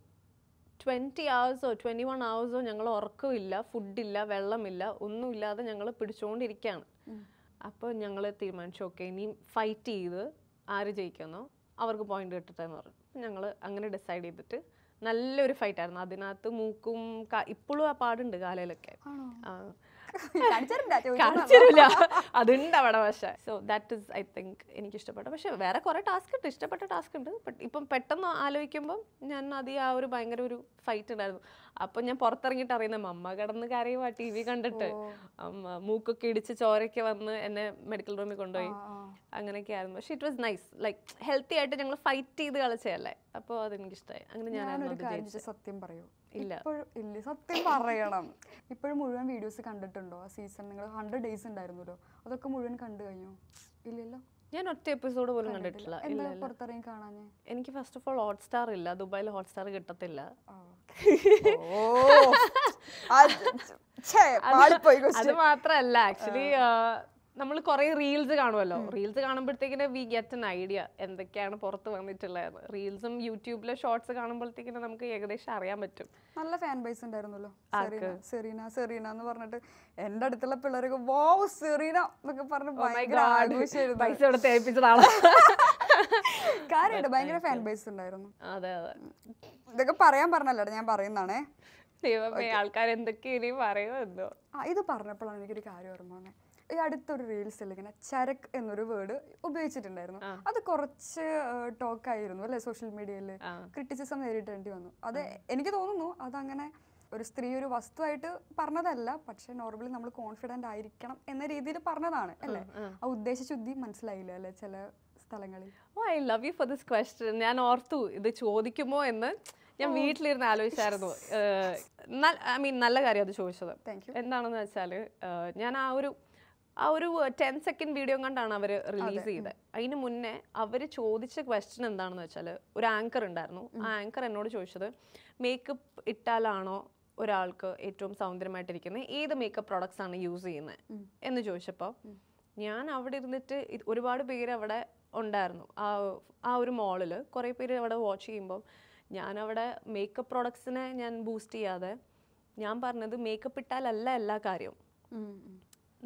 ട്വൻറ്റി അവേഴ്സോ ട്വൻറ്റി വൺ അവേഴ്സോ ഞങ്ങൾ ഉറക്കമില്ല ഫുഡില്ല വെള്ളമില്ല ഒന്നുമില്ലാതെ ഞങ്ങൾ പിടിച്ചുകൊണ്ടിരിക്കുകയാണ് അപ്പോൾ ഞങ്ങൾ തീരുമാനിച്ചു ഓക്കെ ഇനി ഫൈറ്റ് ചെയ്ത് ആര് ജയിക്കുന്നോ അവർക്ക് പോയിന്റ് കിട്ടട്ടെന്ന് പറഞ്ഞു ഞങ്ങൾ അങ്ങനെ ഡിസൈഡ് ചെയ്തിട്ട് നല്ലൊരു ഫൈറ്റായിരുന്നു അതിനകത്ത് മൂക്കും ഇപ്പോഴും ആ പാടുണ്ട് കാലയിലൊക്കെ ആ കാണിച്ചിട്ടില്ല അതുണ്ട് അവിടെ പക്ഷേ so that is I think എനിക്ക് ഇഷ്ടപ്പെട്ട പക്ഷേ വേറെ കുറേ ടാസ്ക് ഉണ്ട് ഇഷ്ടപ്പെട്ട ടാസ്ക് ഉണ്ട് ബട്ട് ഇപ്പം പെട്ടെന്ന് ആലോചിക്കുമ്പോൾ ഞാൻ അതി ആ ഒരു ഭയങ്കര ഒരു ഫൈറ്റ് ഉണ്ടായിരുന്നു അപ്പം ഞാൻ പുറത്തിറങ്ങിട്ട് അറിയുന്ന മമ്മ കിടന്ന് കരയുവാ ടി വി കണ്ടിട്ട് അമ്മ മൂക്കൊക്കെ ഇടിച്ച് ചോരയ്ക്ക് വന്ന് എന്നെ മെഡിക്കൽ റൂമിൽ കൊണ്ടുപോയി അങ്ങനെയൊക്കെ ആയിരുന്നു പക്ഷേ it was nice like healthy ആയിട്ട് ഞങ്ങൾ ഫൈറ്റ് ചെയ്ത് കളിച്ചതല്ലേ അപ്പോൾ അത് എനിക്ക് അതെനിക്കിഷ്ടമായി അങ്ങനെ ഞാൻ സത്യം പറയൂ ഇല്ല സത്യം പറയണം ഇപ്പോഴും മുഴുവൻ വീഡിയോസ് കണ്ടിട്ടുണ്ടോ ആ സീസൺ നിങ്ങൾ ഹൺഡ്രഡ് ഡേയ്സ് ഉണ്ടായിരുന്നല്ലോ അതൊക്കെ മുഴുവൻ കണ്ടു കഴിഞ്ഞോ ഇല്ലല്ലോ ഞാൻ ഒറ്റ എപ്പിസോഡ് പോലും കണ്ടിട്ടില്ല എനിക്ക് first of all Hotstar ഇല്ല ദുബായിൽ ഹോട്ട് സ്റ്റാർ കിട്ടത്തില്ല അത് മാത്രല്ല ആക്ച്വലി നമ്മൾ കുറെ റീൽസ് കാണുമല്ലോ റീൽസ് കാണുമ്പോഴത്തേക്കിന് വി ഗെറ്റ് എൻ ഐഡിയ എന്തൊക്കെയാണ് പുറത്ത് വന്നിട്ടുള്ളത് റീൽസും യൂട്യൂബിലെ ഷോർട്സ് കാണുമ്പോഴത്തേക്കിന് നമുക്ക് ഏകദേശം അറിയാൻ പറ്റും നല്ല ഫാൻ ബേസ് ഉണ്ടായിരുന്നല്ലോ സെറീന സെറീന സെറീന എന്ന് പറഞ്ഞിട്ട് എൻ്റെ അടുത്തുള്ള പിള്ളേരൊക്കെ വോ സെറീന എന്നൊക്കെ പറഞ്ഞ് oh ഭയങ്കര ആഘോഷമായിരുന്നു പൈസ ഇവിടെ തേപ്പിച്ചതാണ് കാര്യമായിട്ട് ഭയങ്കര ഫാൻ ബേസ് ഉണ്ടായിരുന്നു അതെ അതെ ഇതൊക്കെ പറയാൻ പറഞ്ഞല്ലോ ഞാൻ പറയുന്നതാണേ ദൈവമേ ആൾക്കാർ എന്തൊക്കെ ഇനി ആ ഇത് പറഞ്ഞപ്പോഴാണ് എനിക്കൊരു കാര്യം ഓർമ്മ വന്നേ ഈ അടുത്തൊരു റീൽസിൽ ഇങ്ങനെ ചരക്ക് എന്നൊരു വേർഡ് ഉപയോഗിച്ചിട്ടുണ്ടായിരുന്നു അത് കുറച്ച് ടോക്ക് ആയിരുന്നു അല്ലെ സോഷ്യൽ മീഡിയയിൽ ക്രിറ്റിസിസം നേരിടേണ്ടി വന്നു അത് എനിക്ക് തോന്നുന്നു അതങ്ങനെ ഒരു സ്ത്രീ ഒരു വസ്തുവായിട്ട് പറഞ്ഞതല്ല പക്ഷെ നോർമലി നമ്മൾ കോൺഫിഡന്റ് ആയിരിക്കണം എന്ന രീതിയിൽ പറഞ്ഞതാണ് അല്ലേ ആ ഉദ്ദേശശുദ്ധി മനസ്സിലായില്ല അല്ലെ ചില സ്ഥലങ്ങളിൽ oh I love you for this question ഞാൻ ഓർത്തു ഇത് ചോദിക്കുമോ എന്ന് ഞാൻ വീട്ടിലിരുന്ന് ആലോചിച്ചായിരുന്നു ഐ മീൻ നല്ല കാര്യം അത് ചോദിച്ചത് എന്താണെന്ന് വെച്ചാൽ ഞാൻ ആ ഒരു ആ ഒരു ടെൻ സെക്കൻഡ് വീഡിയോ കണ്ടാണ് അവർ റിലീസ് ചെയ്തത് അതിന് മുന്നേ അവർ ചോദിച്ച ക്വസ്റ്റ്യൻ എന്താണെന്ന് വെച്ചാൽ ഒരു ആങ്കർ ഉണ്ടായിരുന്നു ആ ആങ്കർ എന്നോട് ചോദിച്ചത് മേക്കപ്പ് ഇട്ടാലാണോ ഒരാൾക്ക് ഏറ്റവും സൗന്ദര്യമായിട്ടിരിക്കുന്നത് ഏത് മേക്കപ്പ് പ്രോഡക്ട്സ് ആണ് യൂസ് ചെയ്യുന്നത് എന്ന് ചോദിച്ചപ്പോൾ ഞാൻ അവിടെ ഇരുന്നിട്ട് ഒരുപാട് പേര് അവിടെ ഉണ്ടായിരുന്നു ആ ആ ഒരു മോളിൽ കുറേ പേര് അവിടെ വാച്ച് ചെയ്യുമ്പോൾ ഞാനവിടെ മേക്കപ്പ് പ്രോഡക്ട്സിനെ ഞാൻ ബൂസ്റ്റ് ചെയ്യാതെ ഞാൻ പറഞ്ഞത് മേക്കപ്പ് ഇട്ടാലല്ല എല്ലാ കാര്യവും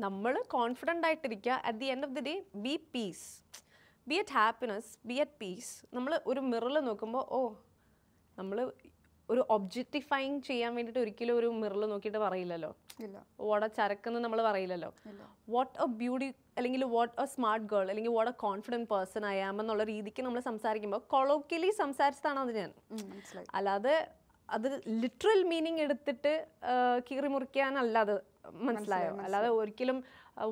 നമ്മൾ കോൺഫിഡൻ്റ് ആയിട്ടിരിക്കുക at the end of the day be peace be at happiness be at peace നമ്മൾ ഒരു മിററിൽ നോക്കുമ്പോൾ ഓ നമ്മൾ ഒരു ഒബ്ജക്റ്റിഫൈങ് ചെയ്യാൻ വേണ്ടിയിട്ട് ഒരിക്കലും ഒരു മിററിൽ നോക്കിയിട്ട് പറയില്ലല്ലോ വാട്ട് എ ചരക്കെന്ന് നമ്മൾ പറയില്ലല്ലോ വാട്ട് എ ബ്യൂട്ടി അല്ലെങ്കിൽ വാട്ട് എ സ്മാർട്ട് ഗേൾ അല്ലെങ്കിൽ വാട്ട് എ കോൺഫിഡൻറ്റ് പേഴ്സൺ ആയാമെന്നുള്ള രീതിക്ക് നമ്മൾ സംസാരിക്കുമ്പോൾ കൊളോക്കലി സംസാരിച്ചതാണ് അത് ഞാൻ അല്ലാതെ അത് ലിറ്ററൽ മീനിങ് എടുത്തിട്ട് കീറി മുറിക്കാനല്ല അത് മനസ്സിലായോ അല്ലാതെ ഒരിക്കലും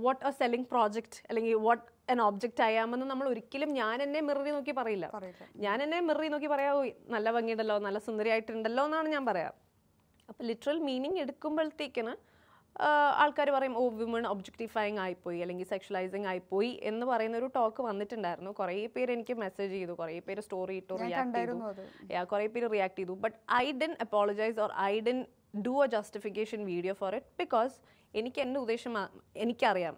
വാട്ട് എ സെല്ലിംഗ് പ്രോജക്റ്റ് അല്ലെങ്കിൽ വാട്ട് എൻ ഓബ്ജക്റ്റ് ആയാമെന്ന് നമ്മൾ ഒരിക്കലും ഞാൻ എന്നെ മിറി നോക്കി പറയില്ല ഞാൻ എന്നെ മിറി നോക്കി പറയാ നല്ല ഭംഗിയുണ്ടല്ലോ നല്ല സുന്ദരിയായിട്ടുണ്ടല്ലോ എന്നാണ് ഞാൻ പറയാം അപ്പൊ ലിറ്ററൽ മീനിങ് എടുക്കുമ്പോഴത്തേക്കിന് ആൾക്കാർ പറയും ഓ വിമൺ ഒബ്ജക്ടിഫൈങ് ആയിപ്പോയി അല്ലെങ്കിൽ സെക്ഷലൈസിങ് ആയിപ്പോയി എന്ന് പറയുന്ന ഒരു ടോക്ക് വന്നിട്ടുണ്ടായിരുന്നു കുറേ പേര് എനിക്ക് മെസ്സേജ് ചെയ്തു കുറേ പേര് സ്റ്റോറി ഇട്ടു റിയാക്ട് ചെയ്തു യാ കുറേ പേര് റിയാക്ട് ചെയ്തു but I didn't apologize or I didn't do a justification video for it because എനിക്ക് എൻ്റെ ഉദ്ദേശം എനിക്കറിയാം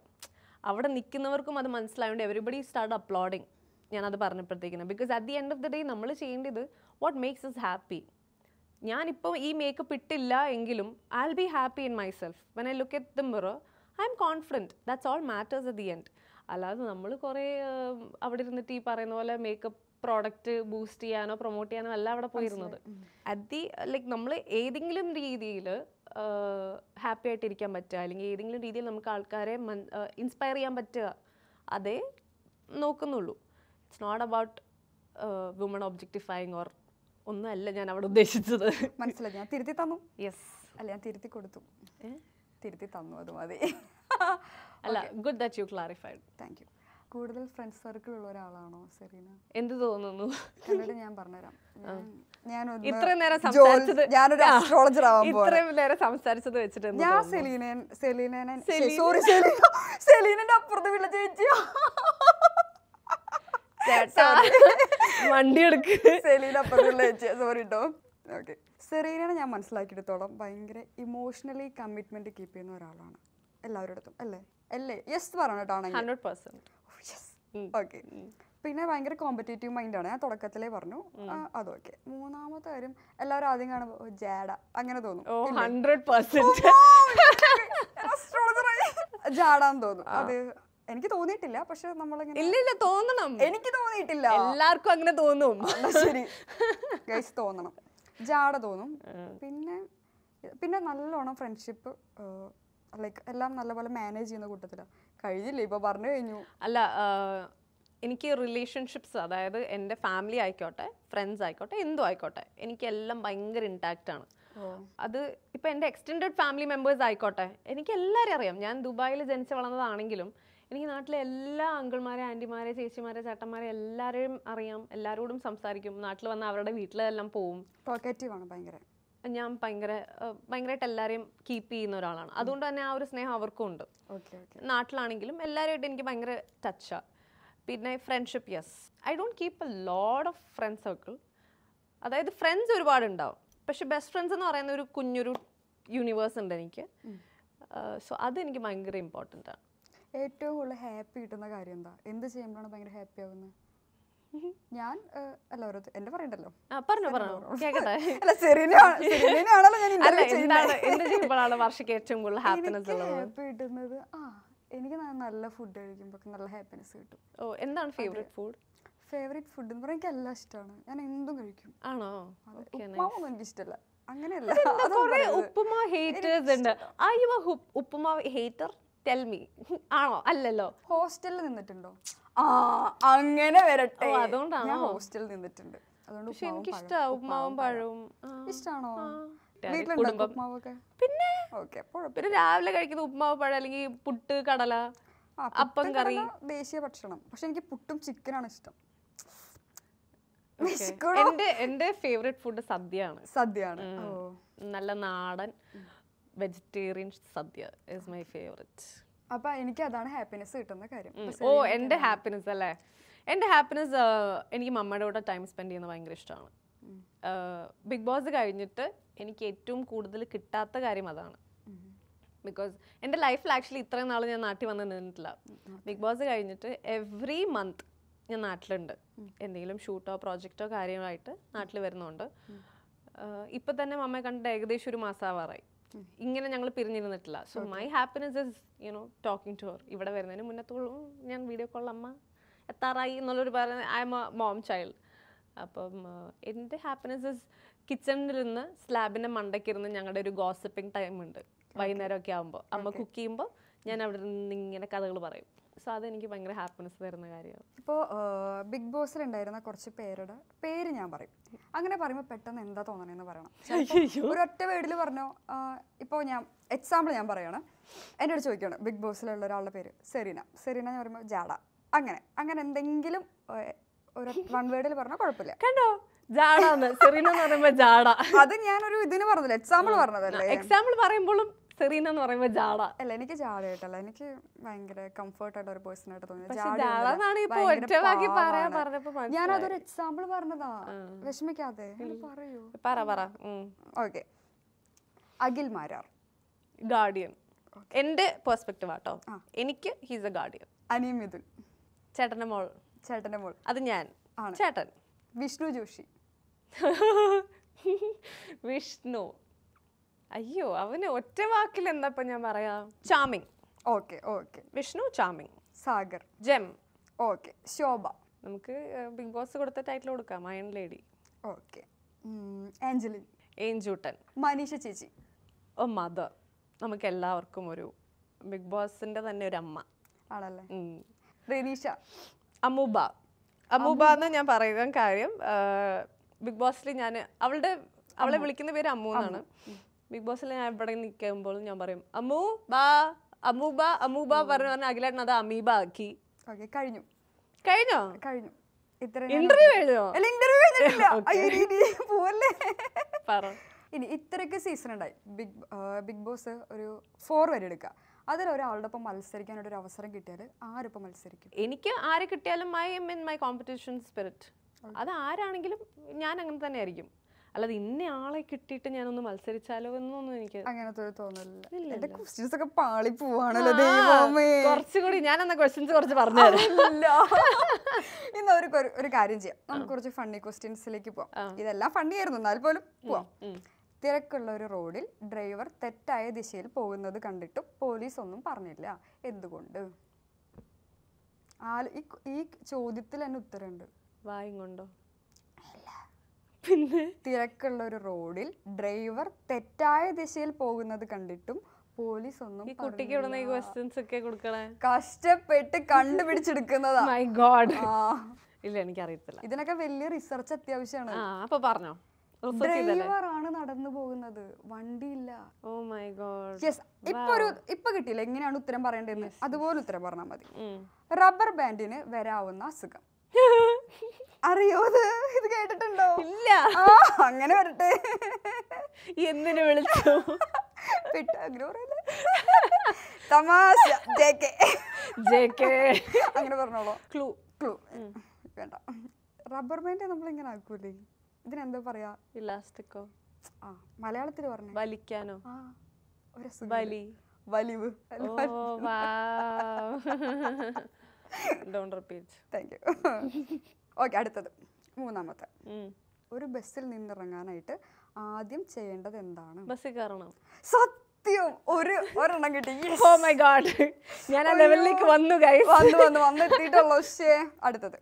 അവിടെ നിൽക്കുന്നവർക്കും അത് മനസ്സിലായതുകൊണ്ട് എവറിബഡി സ്റ്റാർട്ട് അപ്ലോഡിങ് ഞാനത് പറഞ്ഞപ്പോഴത്തേക്കിനും because at the end of the day നമ്മൾ ചെയ്യേണ്ടത് വാട്ട് മേക്സ് ഇസ് ഹാപ്പി ഞാനിപ്പോൾ ഈ മേക്കപ്പ് ഇട്ടില്ല എങ്കിലും I be happy in myself when I look at the mirror I'm confident that's all matters at the end അല്ലാതെ നമ്മൾ കുറേ അവിടെ ഇരുന്നിട്ട് ഈ പറയുന്ന പോലെ മേക്കപ്പ് പ്രോഡക്റ്റ് ബൂസ്റ്റ് ചെയ്യാനോ പ്രൊമോട്ട് ചെയ്യാനോ അല്ല അവിടെ പോയിരുന്നത് അറ്റ് ദി ലൈക്ക് നമ്മൾ ഏതെങ്കിലും രീതിയിൽ ഹാപ്പി ആയിട്ടിരിക്കാൻ പറ്റുക അല്ലെങ്കിൽ ഏതെങ്കിലും രീതിയിൽ നമുക്ക് ആൾക്കാരെ ഇൻസ്പയർ ചെയ്യാൻ പറ്റുക അതേ നോക്കുന്നുള്ളൂ it's not about woman objectifying or ഒന്നല്ല ഞാൻ അവിടെ ഉദ്ദേശിച്ചത് മനസ്സിലായി ഞാൻ തിരുത്തി തന്നു യെസ് അല്ല ഞാൻ തിരുത്തി കൊടുത്തു തിരുത്തി തന്നു അത് മതി അല്ല good that you clarified thank you കൂടുതൽ ഫ്രണ്ട്സ് സർക്കിൾ ഉള്ള ഒരാളാണോ സെറീന എന്ത് തോന്നുന്നു എന്നിട്ട് ഞാൻ പറഞ്ഞുതരാം ഞാൻ ഇത്രയും നേരം സംസാരിച്ചത് ഞാനൊരു ആവാൻ നേരം വെച്ചിട്ട് സെലീന സെലീന സോറി സെലീന സെലീനന്റെ അപ്പുറത്ത് ചേച്ചിയോ ചേട്ടാ വണ്ടി എടുക്ക് സെലീനപ്പുറത്തുള്ള സോറി ഞാൻ മനസ്സിലാക്കിയെടുത്തോളം ഭയങ്കര ഇമോഷണലി കമ്മിറ്റ്മെന്റ് കീപ്പ് ചെയ്യുന്ന ഒരാളാണ് എല്ലാവരുടെ അടുത്തും അല്ലേ അല്ലേ യെസ് പറഞ്ഞിട്ടാണെങ്കിൽ oh, പിന്നെ ഭയങ്കര കോമ്പറ്റേറ്റീവ് മൈൻഡാണ് ഞാൻ തുടക്കത്തിലേ പറഞ്ഞു ഓക്കെ മൂന്നാമത്തെ കാര്യം എല്ലാവരും ആദ്യം കാണുമ്പോൾ ജാഡ അങ്ങനെ തോന്നും oh, ജാഡാന്ന് തോന്നും അത് എനിക്ക് തോന്നിയിട്ടില്ല പക്ഷെ നമ്മളിങ്ങനെ ഇല്ല ഇല്ല തോന്നണം എനിക്ക് തോന്നിയിട്ടില്ല എല്ലാവർക്കും അങ്ങനെ തോന്നും ശരി ഗൈസ് തോന്നണം ജാട തോന്നും പിന്നെ പിന്നെ നല്ലോണം ഫ്രണ്ട്ഷിപ്പ് ലൈക്ക് എല്ലാം നല്ലപോലെ മാനേജ് ചെയ്യുന്ന കൂട്ടത്തിലാണ് കഴിഞ്ഞില്ല ഇപ്പൊ പറഞ്ഞു കഴിഞ്ഞു അല്ല എനിക്ക് റിലേഷൻഷിപ്സ് അതായത് എൻ്റെ ഫാമിലി ആയിക്കോട്ടെ ഫ്രണ്ട്സ് ആയിക്കോട്ടെ എന്തും ആയിക്കോട്ടെ എനിക്ക് എല്ലാം ഭയങ്കര ഇൻടാക്റ്റ് ആണ് അത് ഇപ്പം എൻ്റെ എക്സ്റ്റെൻഡഡ് ഫാമിലി മെമ്പേഴ്സ് ആയിക്കോട്ടെ എനിക്ക് എല്ലാവരെയും അറിയാം ഞാൻ ദുബായിൽ ജനിച്ച് വളർന്നതാണെങ്കിലും എനിക്ക് നാട്ടിലെ എല്ലാ അങ്കിൾമാരെ ആൻറ്റിമാരെ ചേച്ചിമാരെ ചേട്ടന്മാരെ എല്ലാവരെയും അറിയാം എല്ലാവരോടും സംസാരിക്കും നാട്ടിൽ വന്ന അവരുടെ വീട്ടിലെല്ലാം പോവും ആണ് ഭയങ്കര ഞാൻ ഭയങ്കര ഭയങ്കരമായിട്ട് എല്ലാവരെയും കീപ്പ് ചെയ്യുന്ന ഒരാളാണ് അതുകൊണ്ട് തന്നെ ആ ഒരു സ്നേഹം അവർക്കും ഉണ്ട് നാട്ടിലാണെങ്കിലും എല്ലാവരുമായിട്ട് എനിക്ക് ഭയങ്കര ടച്ചാണ് പിന്നെ friendship yes I don't keep a load of friend circle അതായത് ഫ്രണ്ട്സ് ഒരുപാട് ഉണ്ടാവും പക്ഷെ ബെസ്റ്റ് ഫ്രണ്ട്സ് എന്ന് പറയുന്ന ഒരു കുഞ്ഞൊരു യൂണിവേഴ്സ് ഉണ്ട് എനിക്ക് സോ അത് എനിക്ക് ഭയങ്കര ഇമ്പോർട്ടൻ്റ് ആണ് ഏറ്റവും കൂടുതൽ ഹാപ്പി കിട്ടുന്ന കാര്യം എന്താ എന്ത് ചെയ്യുമ്പോഴാണ് ഭയങ്കര ഹാപ്പി ആവുന്നത് ഞാൻ അല്ല ഓരോ എന്റെ പറയണ്ടല്ലോ കിട്ടുന്നത് ആ എനിക്ക് നല്ല ഫുഡ് കഴിക്കുമ്പോൾ നല്ല ഹാപ്പിനെസ് കിട്ടും ഓ എന്താണ് ഫേവറേറ്റ് ഫുഡ് ഫേവറേറ്റ് ഫുഡ് എന്ന് പറഞ്ഞാൽ എനിക്ക് എല്ലാം ഇഷ്ടമാണ് ഞാൻ എന്തും കഴിക്കും ആണോ ഉപ്പുമാവ് എനിക്ക് ഇഷ്ടമല്ല അങ്ങനെയല്ല ഉപ്പുമാവ് ഹേറ്റേഴ്സ് ഉണ്ട് ആ യുവ ഉപ്പുമാവ് ഹേറ്റർ ടെൽ മീ ആണോ അല്ലല്ലോ ഹോസ്റ്റലിൽ നിന്നിട്ടുണ്ടോ ആ അങ്ങനെ വരട്ടെ അതുകൊണ്ടാണ് ഹോസ്റ്റലിൽ നിന്നിട്ടുണ്ട് എനിക്ക് ഇഷ്ടമാവും ഉപ്മാവും പഴവും ഇഷ്ടമാണോ പിന്നെ പിന്നെ രാവിലെ കഴിക്കുന്ന ഉപ്മാവ് പഴം അല്ലെങ്കിൽ പുട്ട് കടല അപ്പം കറി ദേശീയ ഭക്ഷണം പക്ഷെ എനിക്ക് പുട്ടും ചിക്കനാണ് ഇഷ്ടം എന്റെ എന്റെ ഫേവറേറ്റ് ഫുഡ് സദ്യയാണ് സദ്യയാണ് നല്ല നാടൻ vegetarian sadya is my favourite അപ്പൊ എനിക്ക് അതാണ് ഹാപ്പിനെസ് കിട്ടുന്ന കാര്യം ഓ എന്റെ ഹാപ്പിനെസ് അല്ലേ എന്റെ ഹാപ്പിനെസ് എനിക്ക് മമ്മയുടെ കൂടെ ടൈം സ്പെൻഡ് ചെയ്യുന്നത് ഭയങ്കര ഇഷ്ടമാണ് ബിഗ് ബോസ് കഴിഞ്ഞിട്ട് എനിക്ക് ഏറ്റവും കൂടുതൽ കിട്ടാത്ത കാര്യം അതാണ് ബിക്കോസ് എൻ്റെ ലൈഫിൽ ആക്ച്വലി ഇത്രയും നാൾ ഞാൻ നാട്ടിൽ വന്ന് നിന്നിട്ടില്ല ബിഗ് ബോസ് കഴിഞ്ഞിട്ട് എവറി മന്ത് ഞാൻ നാട്ടിലുണ്ട് എന്തെങ്കിലും ഷൂട്ടോ പ്രോജക്റ്റോ കാര്യമായിട്ട് നാട്ടിൽ വരുന്നുണ്ട് ഇപ്പം തന്നെ മമ്മയെ കണ്ടിട്ട് ഏകദേശം ഒരു മാസമാവാറായി ഇങ്ങനെ ഞങ്ങൾ പിരിഞ്ഞിരുന്നിട്ടില്ല so my happiness is you know talking to her ഇവിടെ വരുന്നതിന് മുന്നത്തോളം ഞാൻ വീഡിയോ കോൾ അമ്മ എത്താറായി എന്നുള്ളൊരു പറയുന്നത് I'm a mom child അപ്പം എൻ്റെ ഹാപ്പിനെസ് ഇസ് കിച്ചണിലിരുന്ന് സ്ലാബിൻ്റെ മണ്ടയ്ക്കിരുന്ന് ഞങ്ങളുടെ ഒരു ഗോസിപ്പിംഗ് ടൈം ഉണ്ട് വൈകുന്നേരമൊക്കെ ആകുമ്പോൾ അമ്മ കുക്ക് ചെയ്യുമ്പോൾ ഞാൻ അവിടെ നിന്ന് ഇങ്ങനെ കഥകൾ പറയും സോ അതെനിക്ക് ഭയങ്കര ഹാപ്പിനെസ് തരുന്ന കാര്യമാണ് ഇപ്പോൾ ബിഗ് ബോസിലുണ്ടായിരുന്ന കുറച്ച് പേരുടെ പേര് ഞാൻ പറയും അങ്ങനെ പറയുമ്പോൾ പെട്ടെന്ന് എന്താ തോന്നണെന്ന് പറയണം ഒരൊറ്റ വേർഡിൽ പറഞ്ഞോ ഇപ്പോൾ ഞാൻ എക്സാമ്പിൾ ഞാൻ പറയാണ് എന്നോട് ചോദിക്കണം ബിഗ് ബോസിലുള്ള ഒരാളുടെ പേര് സെറീന സെറീന എന്ന് പറയുമ്പോൾ ജാഡ അങ്ങനെ അങ്ങനെ എന്തെങ്കിലും ഒരു വൺ വേർഡിൽ പറഞ്ഞാൽ കുഴപ്പമില്ല കണ്ടോ ജാഡ സെറീന എന്ന് പറയുമ്പോൾ ജാഡ അത് ഞാനൊരു ഇതിന് പറഞ്ഞില്ല എക്സാമ്പിൾ പറഞ്ഞതല്ലേ എക്സാമ്പിൾ പറയുമ്പോഴും സെറീന എന്ന് പറയുമ്പോൾ ജാഡ അല്ല എനിക്ക് ജാഡയായിട്ടല്ല എനിക്ക് ഭയങ്കര കംഫർട്ട് ആയിട്ട് ഒരു പേഴ്സൺ ആയിട്ട് തോന്നിയത് ഞാൻ അതൊരു എക്സാമ്പിൾ പറഞ്ഞതാ വിഷമിക്കാതെ പറയൂ പറ പറ ഓക്കെ അഖിൽ മാരാർ ഗാർഡിയൻ എന്റെ പെർസ്പെക്റ്റീവ് ആട്ടോ എനിക്ക് ഹീസ് എ ഗാർഡിയൻ അനിയമിതുൽ ചേട്ടന്റെ മോൾ ചേട്ടന്റെ മോൾ അത് ഞാൻ ചേട്ടൻ വിഷ്ണു ജോഷി വിഷ്ണു അയ്യോ അവന് ഒറ്റ വാക്കിൽ എന്താ ഞാൻ പറയാ charming okay okay Vishnu charming Sagar gem okay Shobha നമുക്ക് ബിഗ് ബോസ് കൊടുത്ത ടൈറ്റിൽ കൊടുക്കാം അയൺ ലേഡി ഓക്കെ ഏഞ്ചലിൻ ഏഞ്ചൂട്ടൻ മനീഷ ചേച്ചി ഓ മദർ നമുക്ക് എല്ലാവർക്കും ഒരു ബിഗ് ബോസിന്റെ തന്നെ ഒരു അമ്മ ആണല്ലേ റെനീഷ അമൂബ അമൂബ എന്ന് ഞാൻ പറയുക കാര്യം ബിഗ് ബോസിൽ ഞാൻ അവളുടെ അവളെ വിളിക്കുന്ന പേര് അമ്മു എന്നാണ് ബിഗ് ബോസിൽ ഞാൻ എവിടെ നിൽക്കുമ്പോഴും ഞാൻ പറയും അമ്മു ബാ അമൂബ അമൂബ പറഞ്ഞു പറഞ്ഞ അഖിലേട്ടൻ അത് അമീബ ആക്കി കഴിഞ്ഞു കഴിഞ്ഞോ കഴിഞ്ഞു അല്ല ഇനി ഇത്രയ്ക്ക് സീസൺ ഉണ്ടായി ബിഗ് ബിഗ് ബോസ് ഒരു ഫോർ വരെ എടുക്കുക അതിൽ ഒരാളുടെ ഒപ്പം മത്സരിക്കാനായിട്ട് ഒരു അവസരം കിട്ടിയാൽ ആരൊപ്പം മത്സരിക്കും എനിക്ക് ആരെ കിട്ടിയാലും my am in my competition spirit അത് ആരാണെങ്കിലും ഞാൻ അങ്ങനെ തന്നെ ആയിരിക്കും അല്ലാതെ ഇന്ന ആളെ കിട്ടിയിട്ട് ഞാനൊന്ന് മത്സരിച്ചാലോ എന്നൊന്നും എനിക്ക് അങ്ങനത്തെ തോന്നില്ല എന്റെ ക്വസ്റ്റ്യൻസ് ഒക്കെ പാളി പോവാണല്ലോ ദൈവമേ കുറച്ചുകൂടി ഞാൻ എന്ന ക്വസ്റ്റ്യൻസ് കുറച്ച് പറഞ്ഞില്ല ഇന്ന് ഒരു ഒരു കാര്യം ചെയ്യാം നമുക്ക് കുറച്ച് ഫണ്ണി ക്വസ്റ്റ്യൻസിലേക്ക് പോവാം ഇതെല്ലാം ഫണ്ണി ആയിരുന്നു എന്നാൽ പോലും പോവാം തിരക്കുള്ള ഒരു റോഡിൽ ഡ്രൈവർ തെറ്റായ ദിശയിൽ പോകുന്നത് കണ്ടിട്ടും പോലീസ് ഒന്നും പറഞ്ഞില്ല എന്തുകൊണ്ട് ഈ ചോദ്യത്തിൽ തന്നെ ഉത്തരമുണ്ട് വായും കൊണ്ടോ പിന്നെ തിരക്കുള്ള ഒരു റോഡിൽ ഡ്രൈവർ തെറ്റായ ദിശയിൽ പോകുന്നത് കണ്ടിട്ടും പോലീസ് ഒന്നും കുട്ടിക്ക് ഇവിടെ ക്വസ്റ്റ്യൻസ് ഒക്കെ കൊടുക്കണേ കഷ്ടപ്പെട്ട് കണ്ടുപിടിച്ചെടുക്കുന്നതാ മൈ ഗോഡ് ഇല്ല എനിക്ക് അറിയത്തില്ല ഇതിനൊക്കെ വലിയ റിസർച്ച് അത്യാവശ്യമാണ് അപ്പൊ പറഞ്ഞോ ഡ്രൈവർ ആണ് നടന്നു പോകുന്നത് വണ്ടിയില്ല ഓ മൈ ഗോഡ് യെസ് ഇപ്പൊ ഒരു ഇപ്പൊ കിട്ടിയില്ല എങ്ങനെയാണ് ഉത്തരം പറയേണ്ടതെന്ന് അതുപോലെ ഉത്തരം പറഞ്ഞാൽ മതി റബ്ബർ ബാൻഡിന് വരാവുന്ന അസുഖം അറിയോ ഇത് ഇത് കേട്ടിട്ടുണ്ടോ ഇല്ല അങ്ങനെ വരട്ടെ എന്തിനു വിളിച്ചു തമാശ ജെ കെ ജെ കെ അങ്ങനെ പറഞ്ഞോളൂ ക്ലൂ ക്ലൂ വേണ്ട റബ്ബർ ബാൻഡ് നമ്മൾ ഇങ്ങനെ ആക്കൂലേ ഇതിനെന്താ പറയാ ഇലാസ്റ്റിക്കോ ആ മലയാളത്തിൽ പറഞ്ഞു വലിക്കാനോ ഒരു വലി വലിവ് don't repeat thank you okay അടുത്തത് മൂന്നാമത്തെ ഒരു ബസ്സിൽ നിന്നിറങ്ങാനായിട്ട് ആദ്യം ചെയ്യേണ്ടത് എന്താണ് ബസ്സിൽ കയറണം സത്യം ഒരു ഒരെണ്ണം കിട്ടി ഓ മൈ ഗോഡ് ഞാൻ ആ ലെവലിലേക്ക് വന്നു ഗൈസ് വന്നു വന്നു വന്ന് എത്തിയിട്ടുള്ളൂ പക്ഷേ അടുത്തത്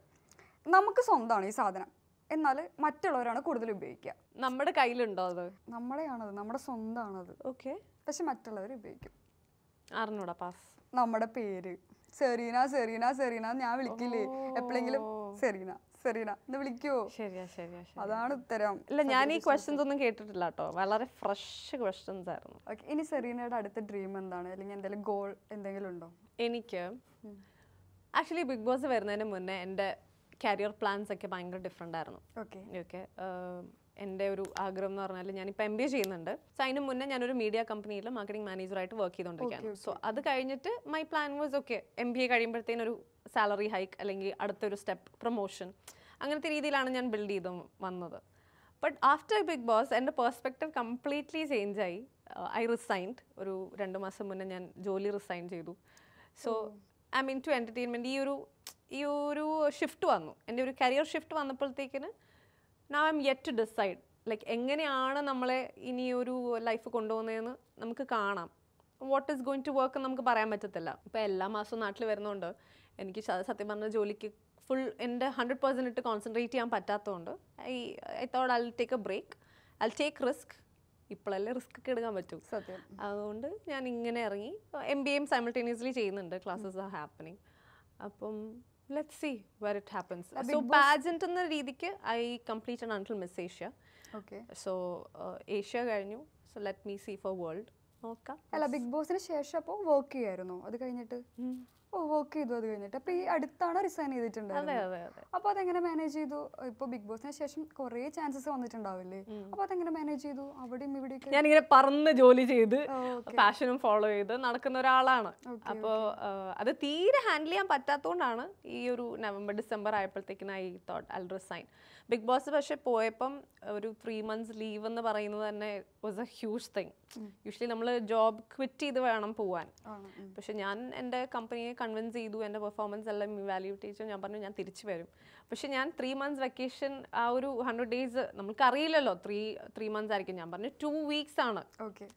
നമുക്ക് സ്വന്തമാണ് ഈ സാധനം എന്നാൽ മറ്റുള്ളവരാണ് കൂടുതൽ ഉപയോഗിക്കുക നമ്മുടെ കയ്യിലുണ്ടോ അത് നമ്മളെയാണത് നമ്മുടെ സ്വന്തമാണത് ഓക്കെ പക്ഷെ മറ്റുള്ളവർ ഉപയോഗിക്കും അറിഞ്ഞൂടാ പാസ് നമ്മുടെ പേര് സെറീന സെറീന സെറീന ഞാൻ വിളിക്കില്ലേ എപ്പോഴെങ്കിലും സെറീന സെറീന എന്ന് വിളിക്കുവോ ശരിയാ ശരിയാ അതാണ് ഉത്തരം ഇല്ല ഞാൻ ഈ ക്വസ്റ്റ്യൻസ് ഒന്നും കേട്ടിട്ടില്ല കേട്ടോ വളരെ ഫ്രഷ് ക്വസ്റ്റ്യൻസ് ആയിരുന്നു ഓക്കെ ഇനി സെറീനയുടെ അടുത്ത ഡ്രീം എന്താണ് അല്ലെങ്കിൽ എന്തെങ്കിലും ഗോൾ എന്തെങ്കിലും ഉണ്ടോ എനിക്ക് ആക്ച്വലി ബിഗ് ബോസ് വരുന്നതിന് മുന്നേ എൻ്റെ കരിയർ പ്ലാൻസ് ഒക്കെ ഭയങ്കര ഡിഫറെൻ്റ് ആയിരുന്നു ഓക്കെ ഓക്കെ എൻ്റെ ഒരു ആഗ്രഹം എന്ന് പറഞ്ഞാൽ ഞാനിപ്പോൾ എം ബി എ ചെയ്യുന്നുണ്ട് സോ അതിന് മുന്നേ ഞാനൊരു മീഡിയ കമ്പനിയിൽ മാർക്കറ്റിംഗ് മാനേജറായിട്ട് വർക്ക് ചെയ്തുകൊണ്ടിരിക്കുകയാണ് സോ അത് കഴിഞ്ഞിട്ട് my plan was okay M B A കഴിയുമ്പോഴത്തേനൊരു സാലറി ഹൈക്ക് അല്ലെങ്കിൽ അടുത്തൊരു സ്റ്റെപ്പ് പ്രൊമോഷൻ അങ്ങനത്തെ രീതിയിലാണ് ഞാൻ ബിൽഡ് ചെയ്ത് വന്നത് ബട്ട് ആഫ്റ്റർ ബിഗ് ബോസ് എൻ്റെ പെർസ്പെക്റ്റീവ് കംപ്ലീറ്റ്ലി ചേഞ്ചായി ഐ റിസൈൻഡ് ഒരു രണ്ട് മാസം മുന്നേ ഞാൻ ജോലി റിസൈൻ ചെയ്തു so I mean to entertainment ഈ ഒരു ഈ ഒരു ഷിഫ്റ്റ് വന്നു എൻ്റെ ഒരു കരിയർ ഷിഫ്റ്റ് വന്നപ്പോഴത്തേക്കിന് now I'm yet to decide like എങ്ങനെയാണ് നമ്മളെ ഇനി ഒരു ലൈഫ് കൊണ്ടുപോകുന്നതെന്ന് നമുക്ക് കാണാം what is going to work നമുക്ക് പറയാൻ പറ്റത്തില്ല ഇപ്പോൾ എല്ലാ മാസവും നാട്ടിൽ വരുന്നതുകൊണ്ട് എനിക്ക് സത്യം പറഞ്ഞ ജോലിക്ക് ഫുൾ എൻ്റെ ഹൺഡ്രഡ് പേഴ്സൻ്റ് ഇട്ട് കോൺസെൻട്രേറ്റ് ചെയ്യാൻ പറ്റാത്തതുകൊണ്ട് I I thought I take a break I take risk ഇപ്പോഴല്ലേ റിസ്ക് ഒക്കെ എടുക്കാൻ പറ്റും സത്യം അതുകൊണ്ട് ഞാൻ ഇങ്ങനെ ഇറങ്ങി എം ബി എം സൈമിൾട്ടേനിയസ്ലി ചെയ്യുന്നുണ്ട് ക്ലാസ്സസ് ആർ ഹാപ്പനിങ് അപ്പം let see where it happens so pageant എന്ന രീതിക്ക് I complete and until Miss Asia okay so Asia കഴിഞ്ഞു so let me see for world നോക്കാം അല്ല ബിഗ് ബോസിന് ശേഷം അപ്പോൾ വർക്ക് ചെയ്യായിരുന്നു അത് കഴിഞ്ഞിട്ട് വർക്ക് ചെയ്തു അത് കഴിഞ്ഞിട്ട് അപ്പൊ ഈ അടുത്താണ് റിസൈൻ ചെയ്തിട്ടുണ്ട് അപ്പൊ അതെങ്ങനെ മാനേജ് ചെയ്തു ഇപ്പൊ ബിഗ് ബോസിന് ശേഷം കൊറേ ചാൻസസ് വന്നിട്ടുണ്ടാവില്ലേ അപ്പൊ അതെങ്ങനെ മാനേജ് ചെയ്തു അവിടെയും ഇവിടെയും ഞാനിങ്ങനെ പറന്ന് ജോലി ചെയ്ത് പാഷനും ഫോളോ ചെയ്ത് നടക്കുന്ന ഒരാളാണ് അപ്പോൾ അത് തീരെ ഹാൻഡിൽ ചെയ്യാൻ പറ്റാത്തതുകൊണ്ടാണ് ഈ ഒരു നവംബർ ഡിസംബർ ആയപ്പോഴത്തേക്കിന് I thought I resign Bigg Boss പക്ഷെ പോയപ്പം ഒരു ത്രീ മന്ത്സ് ലീവ് എന്ന് പറയുന്നത് തന്നെ was a huge thing usually നമ്മൾ ജോബ് ക്വിറ്റ് ചെയ്ത് വേണം പോവാൻ പക്ഷെ ഞാൻ എൻ്റെ കമ്പനിയെ കൺവിൻസ് ചെയ്തു എൻ്റെ പെർഫോമൻസ് എല്ലാം ഇവാലുവേറ്റ് ചെയ്തു ഞാൻ പറഞ്ഞു ഞാൻ തിരിച്ചു വരും പക്ഷെ ഞാൻ ത്രീ മന്ത്സ് വെക്കേഷൻ ആ ഒരു ഹൺഡ്രഡ് ഡേയ്സ് നമുക്കറിയില്ലല്ലോ ത്രീ ത്രീ മന്ത്സ് ആയിരിക്കും ഞാൻ പറഞ്ഞു ടു വീക്സ് ആണ് ഓക്കെ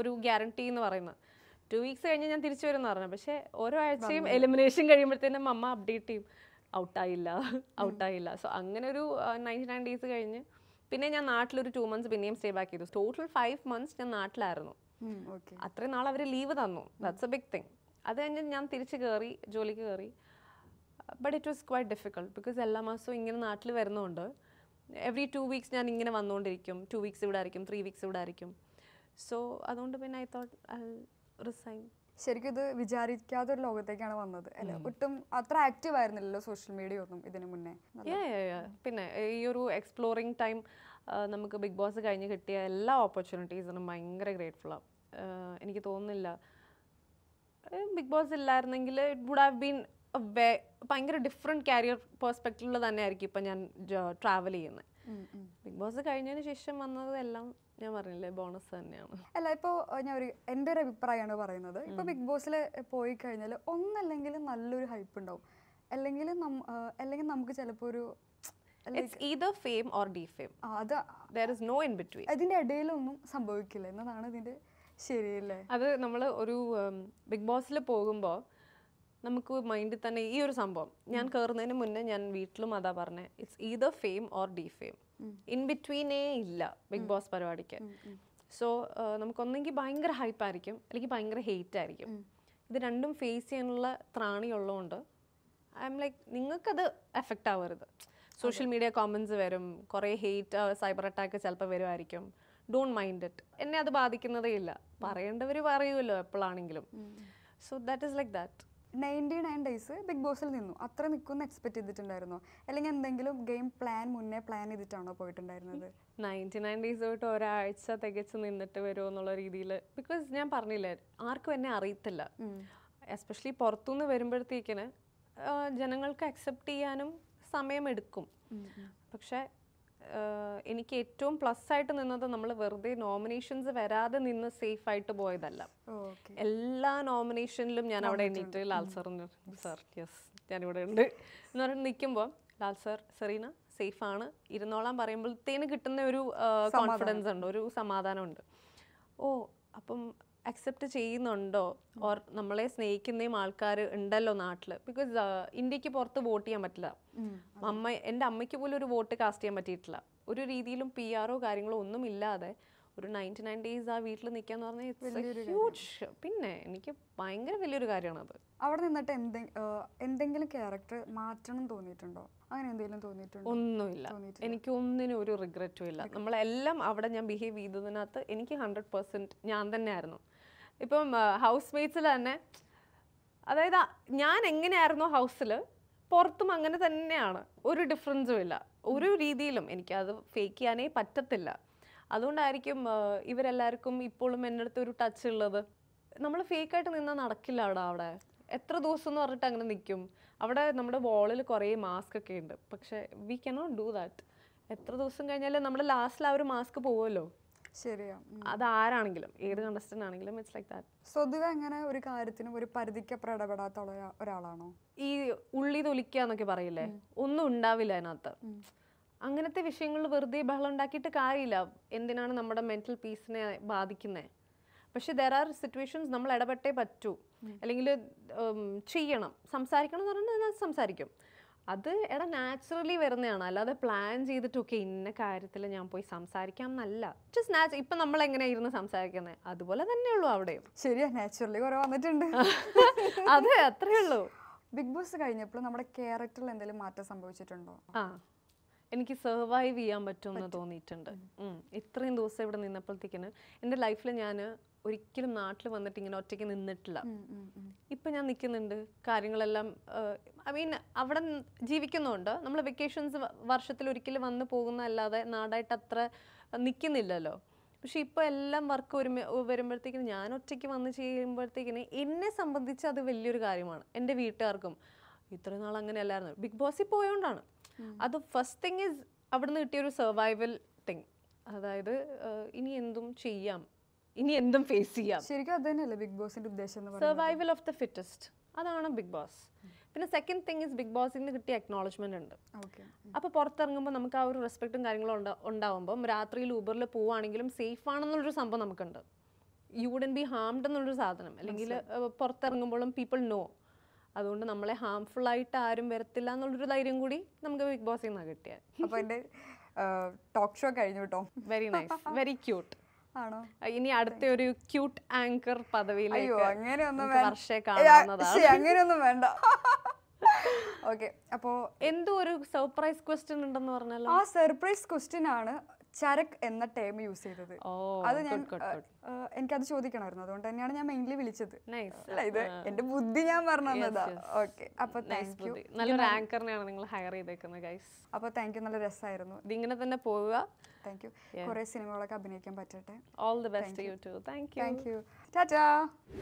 ഒരു ഗ്യാരണ്ടി എന്ന് പറയുന്നത് ടു വീക്സ് കഴിഞ്ഞ് ഞാൻ തിരിച്ചു വരും എന്ന് പറഞ്ഞു പക്ഷേ ഓരോ ആഴ്ചയും എലിമിനേഷൻ കഴിയുമ്പോഴത്തേനും അമ്മ അപ്ഡേറ്റ് ചെയ്യും ഔട്ടായില്ല ഔട്ടായില്ല സോ അങ്ങനെ ഒരു നയൻറ്റി നയൻ ഡേയ്സ് കഴിഞ്ഞ് പിന്നെ ഞാൻ നാട്ടിലൊരു ടു മന്ത്സ് പിന്നെയും സ്റ്റേ ബാക്ക് ചെയ്തു ടോട്ടൽ ഫൈവ് മന്ത്സ് ഞാൻ നാട്ടിലായിരുന്നു അത്രയും നാൾ അവർ ലീവ് തന്നു ദാറ്റ്സ് എ ബിഗ് തിങ് അത് കഴിഞ്ഞ് ഞാൻ തിരിച്ച് കയറി ജോലിക്ക് കയറി but it was quite difficult because എല്ലാ മാസവും ഇങ്ങനെ നാട്ടിൽ വരുന്നതുകൊണ്ട് എവറി ടു വീക്സ് ഞാൻ ഇങ്ങനെ വന്നുകൊണ്ടിരിക്കും ടു വീക്സ് ഇവിടെ ആയിരിക്കും ത്രീ വീക്സ് ഇവിടെ ആയിരിക്കും സോ അതുകൊണ്ട് പിന്നെ ഐ തോട്ട് ഐ റിസൈൻ ശരിക്കും ഇത് വിചാരിക്കാത്ത ഒരു ലോകത്തേക്കാണ് വന്നത് അല്ല ഒട്ടും അത്ര ആക്റ്റീവ് ആയിരുന്നില്ലല്ലോ സോഷ്യൽ മീഡിയ ഒന്നും ഇതിനു മുന്നേ പിന്നെ ഈ ഒരു എക്സ്പ്ലോറിങ് ടൈം നമുക്ക് ബിഗ് ബോസ് കഴിഞ്ഞ് കിട്ടിയ എല്ലാ ഓപ്പർച്യൂണിറ്റീസിനും ഭയങ്കര ഗ്രേറ്റ്ഫുള്ളാണ് എനിക്ക് തോന്നുന്നില്ല ബിഗ് ബോസ് ഇല്ലായിരുന്നെങ്കിൽ ഇറ്റ് വുഡ് ഹാവ് ബീൻ ഭയങ്കര ഡിഫറെൻറ്റ് കരിയർ പെർസ്പെക്റ്റീവിൽ തന്നെയായിരിക്കും ഇപ്പം ഞാൻ ട്രാവൽ ചെയ്യുന്നത് ബിഗ് ബോസ് കഴിഞ്ഞതിന് ശേഷം വന്നതെല്ലാം ഞാൻ പറഞ്ഞില്ലേ ബോണസ് തന്നെയാണ് അല്ല ഇപ്പോൾ ഞാൻ ഒരു എൻ്റെ ഒരു അഭിപ്രായമാണ് പറയുന്നത് ഇപ്പോൾ ബിഗ് ബോസിൽ പോയി കഴിഞ്ഞാൽ ഒന്നല്ലെങ്കിൽ നല്ലൊരു ഹൈപ്പ് ഉണ്ടാവും അല്ലെങ്കിൽ അല്ലെങ്കിൽ നമുക്ക് ചിലപ്പോൾ ഒരു അതിന്റെ ഇടയിലൊന്നും സംഭവിക്കില്ല എന്നതാണ് ഇതിന്റെ ശരിയല്ലേ അത് നമ്മൾ ഒരു ബിഗ് ബോസിൽ പോകുമ്പോൾ നമുക്ക് മൈൻഡിൽ തന്നെ ഈ ഒരു സംഭവം ഞാൻ കയറുന്നതിന് മുന്നേ ഞാൻ വീട്ടിലും അതാ പറഞ്ഞത് it's either fame or defame in ബിറ്റ്വീനേ ഇല്ല ബിഗ് ബോസ് പരിപാടിക്ക് സോ നമുക്കൊന്നെങ്കിൽ ഭയങ്കര ഹൈപ്പായിരിക്കും അല്ലെങ്കിൽ ഭയങ്കര ഹെയ്റ്റ് ആയിരിക്കും ഇത് രണ്ടും ഫേസ് ചെയ്യാനുള്ള ത്രാണി ഉള്ളതുകൊണ്ട് ഐ എം ലൈക്ക് നിങ്ങൾക്കത് എഫക്റ്റ് ആവരുത് സോഷ്യൽ മീഡിയ കോമൻസ് വരും കുറേ ഹെയ്റ്റ് സൈബർ അറ്റാക്ക് ചിലപ്പോൾ വരുമായിരിക്കും ഡോണ്ട് മൈൻഡ് ഇറ്റ് എന്നെ അത് ബാധിക്കുന്നതേ ഇല്ല പറയേണ്ടവർ പറയുമല്ലോ എപ്പോഴാണെങ്കിലും so that is like that ninety nine days Bigg ബോസിൽ നിന്നു അത്ര നിൽക്കുമെന്ന് എക്സ്പെക്ട് ചെയ്തിട്ടുണ്ടായിരുന്നോ അല്ലെങ്കിൽ എന്തെങ്കിലും ഗെയിം പ്ലാൻ മുന്നേ പ്ലാൻ ചെയ്തിട്ടാണോ പോയിട്ടുണ്ടായിരുന്നത് നയൻറ്റി നയൻ ഡേയ്സ് തൊട്ട് ഒരാഴ്ച തികച്ച് നിന്നിട്ട് വരുമോ എന്നുള്ള രീതിയിൽ ബിക്കോസ് ഞാൻ പറഞ്ഞില്ലേ ആർക്കും എന്നെ അറിയത്തില്ല എസ്പെഷ്യലി പുറത്തുനിന്ന് വരുമ്പോഴത്തേക്കിന് ജനങ്ങൾക്ക് അക്സെപ്റ്റ് ചെയ്യാനും സമയമെടുക്കും പക്ഷേ എനിക്ക് ഏറ്റവും പ്ലസ് ആയിട്ട് നിന്നത് നമ്മൾ വെറുതെ നോമിനേഷൻസ് വരാതെ നിന്ന് സേഫ് ആയിട്ട് പോയതല്ല എല്ലാ നോമിനേഷനിലും ഞാൻ അവിടെ എണ്ണീറ്റ് ലാൽ സാറിന് സാർ യെസ് ഞാനിവിടെ ഉണ്ട് എന്ന് പറഞ്ഞ് നിൽക്കുമ്പോൾ ലാൽ സാർ സെറീന സേഫ് ആണ് ഇരുന്നോളാൻ പറയുമ്പോഴത്തേന് കിട്ടുന്ന ഒരു കോൺഫിഡൻസ് ഉണ്ട് ഒരു സമാധാനമുണ്ട് ഓ അപ്പം അക്സെപ്റ്റ് ചെയ്യുന്നുണ്ടോ ഓർ നമ്മളെ സ്നേഹിക്കുന്നേയും ആൾക്കാർ ഉണ്ടല്ലോ നാട്ടിൽ ബിക്കോസ് uh, ഇന്ത്യക്ക് പുറത്ത് വോട്ട് ചെയ്യാൻ പറ്റില്ല അമ്മ എൻ്റെ അമ്മയ്ക്ക് പോലും ഒരു വോട്ട് കാസ്റ്റ് ചെയ്യാൻ പറ്റിയിട്ടില്ല ഒരു രീതിയിലും പി ആറോ കാര്യങ്ങളോ ഒന്നും ഇല്ലാതെ ഒരു നയൻറ്റി നയൻ ഡേയ്സ് ആ വീട്ടിൽ നിൽക്കുക എന്ന് പറഞ്ഞാൽ ഹ്യൂജ് പിന്നെ എനിക്ക് ഭയങ്കര വലിയൊരു കാര്യമാണ് അത് അവിടെ നിന്നിട്ട് എന്തെങ്കിലും ക്യാരക്ടർ മാറ്റണം തോന്നിയിട്ടുണ്ടോ അങ്ങനെ എന്തെങ്കിലും തോന്നിയിട്ടുണ്ടോ ഒന്നുമില്ല എനിക്ക് ഒന്നിനും ഒരു റിഗ്രറ്റും ഇല്ല നമ്മളെല്ലാം അവിടെ ഞാൻ ബിഹേവ് ചെയ്തതിനകത്ത് എനിക്ക് ഹൺഡ്രഡ് പെർസെൻറ്റ് ഞാൻ തന്നെയായിരുന്നു ഇപ്പം ഹൗസ് മേറ്റ്സിൽ തന്നെ അതായത് ഞാൻ എങ്ങനെയായിരുന്നു ഹൗസിൽ പുറത്തും അങ്ങനെ തന്നെയാണ് ഒരു ഡിഫറൻസും ഇല്ല ഒരു രീതിയിലും എനിക്കത് ഫേക്ക് ചെയ്യാനേ പറ്റത്തില്ല അതുകൊണ്ടായിരിക്കും ഇവരെല്ലാവർക്കും ഇപ്പോഴും എൻ്റെ അടുത്ത് ഒരു ടച്ച് ഉള്ളത് നമ്മൾ ഫേക്കായിട്ട് നിന്നാൽ നടക്കില്ല അവിടെ അവിടെ എത്ര ദിവസം എന്ന് പറഞ്ഞിട്ട് അങ്ങനെ നിൽക്കും അവിടെ നമ്മുടെ വോളിൽ കുറേ മാസ്ക് ഒക്കെ ഉണ്ട് പക്ഷേ വി കനോട്ട് ഡു ദാറ്റ് എത്ര ദിവസം കഴിഞ്ഞാലും നമ്മൾ ലാസ്റ്റിൽ ആ ഒരു മാസ്ക് പോകുമല്ലോ അതാരാണെങ്കിലും ആരാണെങ്കിലും ഏത് കണ്ടസ്റ്റന്റ് ആണെങ്കിലും ഇറ്റ്സ് ലൈക്ക് ദാറ്റ് സ്വതുവെ അങ്ങനെ ഒരു കാര്യത്തിനും ഒരു പരിധിക്ക് ഇടപെടാത്ത ഒരാളാണോ ഈ ഉള്ളി തൊലിക്കുക എന്നൊക്കെ പറയില്ലേ ഒന്നും ഉണ്ടാവില്ല അതിനകത്ത് അങ്ങനത്തെ വിഷയങ്ങൾ വെറുതെ ബഹളം ഉണ്ടാക്കിയിട്ട് കാര്യമില്ല എന്തിനാണ് നമ്മുടെ മെന്റൽ പീസിനെ ബാധിക്കുന്നത് പക്ഷെ ദർ ആർ സിറ്റുവേഷൻസ് നമ്മൾ ഇടപെട്ടേ പറ്റൂ അല്ലെങ്കിൽ ചെയ്യണം സംസാരിക്കണം എന്ന് പറഞ്ഞാൽ സംസാരിക്കും അത് എടാ നാച്ചുറലി വരുന്നതാണ് അല്ലാതെ പ്ലാൻ ചെയ്തിട്ടൊക്കെ ഇന്ന കാര്യത്തിൽ ഞാൻ പോയി സംസാരിക്കാം എന്നല്ല ജസ്റ്റ് ഇപ്പം നമ്മൾ എങ്ങനെ ഇരുന്ന് സംസാരിക്കുന്നത് അതുപോലെ തന്നെയുള്ളൂ അവിടെയും ശരിയാ നാച്ചുറലി കുറെ വന്നിട്ടുണ്ട് അതെ അത്രേ ഉള്ളൂ ബിഗ് ബോസ് കഴിഞ്ഞപ്പോൾ നമ്മുടെ ക്യാരക്ടറിൽ എന്തെങ്കിലും മാറ്റം സംഭവിച്ചിട്ടുണ്ടോ ആ എനിക്ക് സർവൈവ് ചെയ്യാൻ പറ്റുമെന്ന് തോന്നിയിട്ടുണ്ട് ഇത്രയും ദിവസം ഇവിടെ നിന്നപ്പോഴത്തേക്കിന് എൻ്റെ ലൈഫിൽ ഞാൻ ഒരിക്കലും നാട്ടിൽ വന്നിട്ട് ഇങ്ങനെ ഒറ്റയ്ക്ക് നിന്നിട്ടില്ല ഇപ്പൊ ഞാൻ നിൽക്കുന്നുണ്ട് കാര്യങ്ങളെല്ലാം ഐ മീൻ അവിടെ ജീവിക്കുന്നുണ്ട് നമ്മൾ വെക്കേഷൻസ് വർഷത്തിൽ ഒരിക്കലും വന്നു പോകുന്ന അല്ലാതെ നാടായിട്ട് അത്ര നിൽക്കുന്നില്ലല്ലോ പക്ഷെ ഇപ്പൊ എല്ലാം വർക്ക് ഒരുമ വരുമ്പോഴത്തേക്കിനും ഞാൻ ഒറ്റയ്ക്ക് വന്ന് ചെയ്യുമ്പോഴത്തേക്കിന് എന്നെ സംബന്ധിച്ച് അത് വലിയൊരു കാര്യമാണ് എൻ്റെ വീട്ടുകാർക്കും ഇത്ര നാൾ അങ്ങനെ അല്ലായിരുന്നു ബിഗ് ബോസിൽ പോയോണ്ടാണ് അത് ഫസ്റ്റ് തിങ് ഇസ് അവിടുന്ന് കിട്ടിയൊരു സർവൈവൽ തിങ് അതായത് ഇനി എന്തും ചെയ്യാം ഇനി എന്തും ഫേസ് ചെയ്യാം ശരിക്കും അത് തന്നെയല്ലേ ബിഗ് ബോസിന്റെ ഉദ്ദേശം സർവൈവൽ ഓഫ് ദ ഫിറ്റസ്റ്റ് അതാണ് ബിഗ് ബോസ് പിന്നെ സെക്കൻഡ് തിങ് ഇസ് ബിഗ് ബോസിൽ നിന്ന് കിട്ടിയ അക്നോളജ്മെന്റ് ഉണ്ട് അപ്പോൾ പുറത്തിറങ്ങുമ്പോൾ നമുക്ക് ആ ഒരു റെസ്പെക്റ്റും കാര്യങ്ങളും ഉണ്ടാവുമ്പോൾ രാത്രിയിൽ ഊബറിൽ പോവുകയാണെങ്കിലും സേഫ് ആണെന്നുള്ളൊരു സംഭവം നമുക്കുണ്ട് യു വുഡൻ ബി ഹാംഡ് എന്നുള്ളൊരു സാധനം അല്ലെങ്കിൽ പുറത്തിറങ്ങുമ്പോഴും പീപ്പിൾ നോ അതുകൊണ്ട് നമ്മളെ ഹാംഫുൾ ആയിട്ട് ആരും വരത്തില്ല എന്നുള്ളൊരു ധൈര്യം കൂടി നമുക്ക് ബിഗ് ബോസിൽ നിന്നാണ് കിട്ടിയത് അപ്പോൾ എൻ്റെ ടോക്ക് ഷോ കഴിഞ്ഞു കേട്ടോ വെരി നൈസ് വെരി ക്യൂട്ട് ആണോ ഇനി അടുത്ത ഒരു ക്യൂട്ട് ആങ്കർ പദവിയിലേക്ക് അങ്ങനെയൊന്നും വേണ്ട ഓക്കെ അപ്പോൾ എന്തോ ഒരു സർപ്രൈസ് ക്വസ്റ്റ്യൻ ഉണ്ടെന്ന് പറഞ്ഞല്ലോ ആ സർപ്രൈസ് ക്വസ്റ്റ്യൻ ആണ് ചരക്ക് എന്ന ടേം യൂസ് ചെയ്തത് അത് ഞാൻ എനിക്കത് ചോദിക്കണമായിരുന്നു അതുകൊണ്ട് തന്നെയാണ് ഞാൻ മെയിൻലി വിളിച്ചത് ഇത് എന്റെ ബുദ്ധി ഞാൻ പറഞ്ഞതാ ഓക്കെ അപ്പൊ താങ്ക് യു നല്ലൊരു ആങ്കറിനെയാണ് നിങ്ങൾ ഹയർ ചെയ്തേക്കുന്നത് ഗൈസ് അപ്പൊ താങ്ക് യു നല്ല രസമായിരുന്നു ഇങ്ങനെ തന്നെ പോവുക താങ്ക് യു കുറെ സിനിമകളൊക്കെ അഭിനയിക്കാൻ പറ്റട്ടെ all the best you too thank you thank you Tata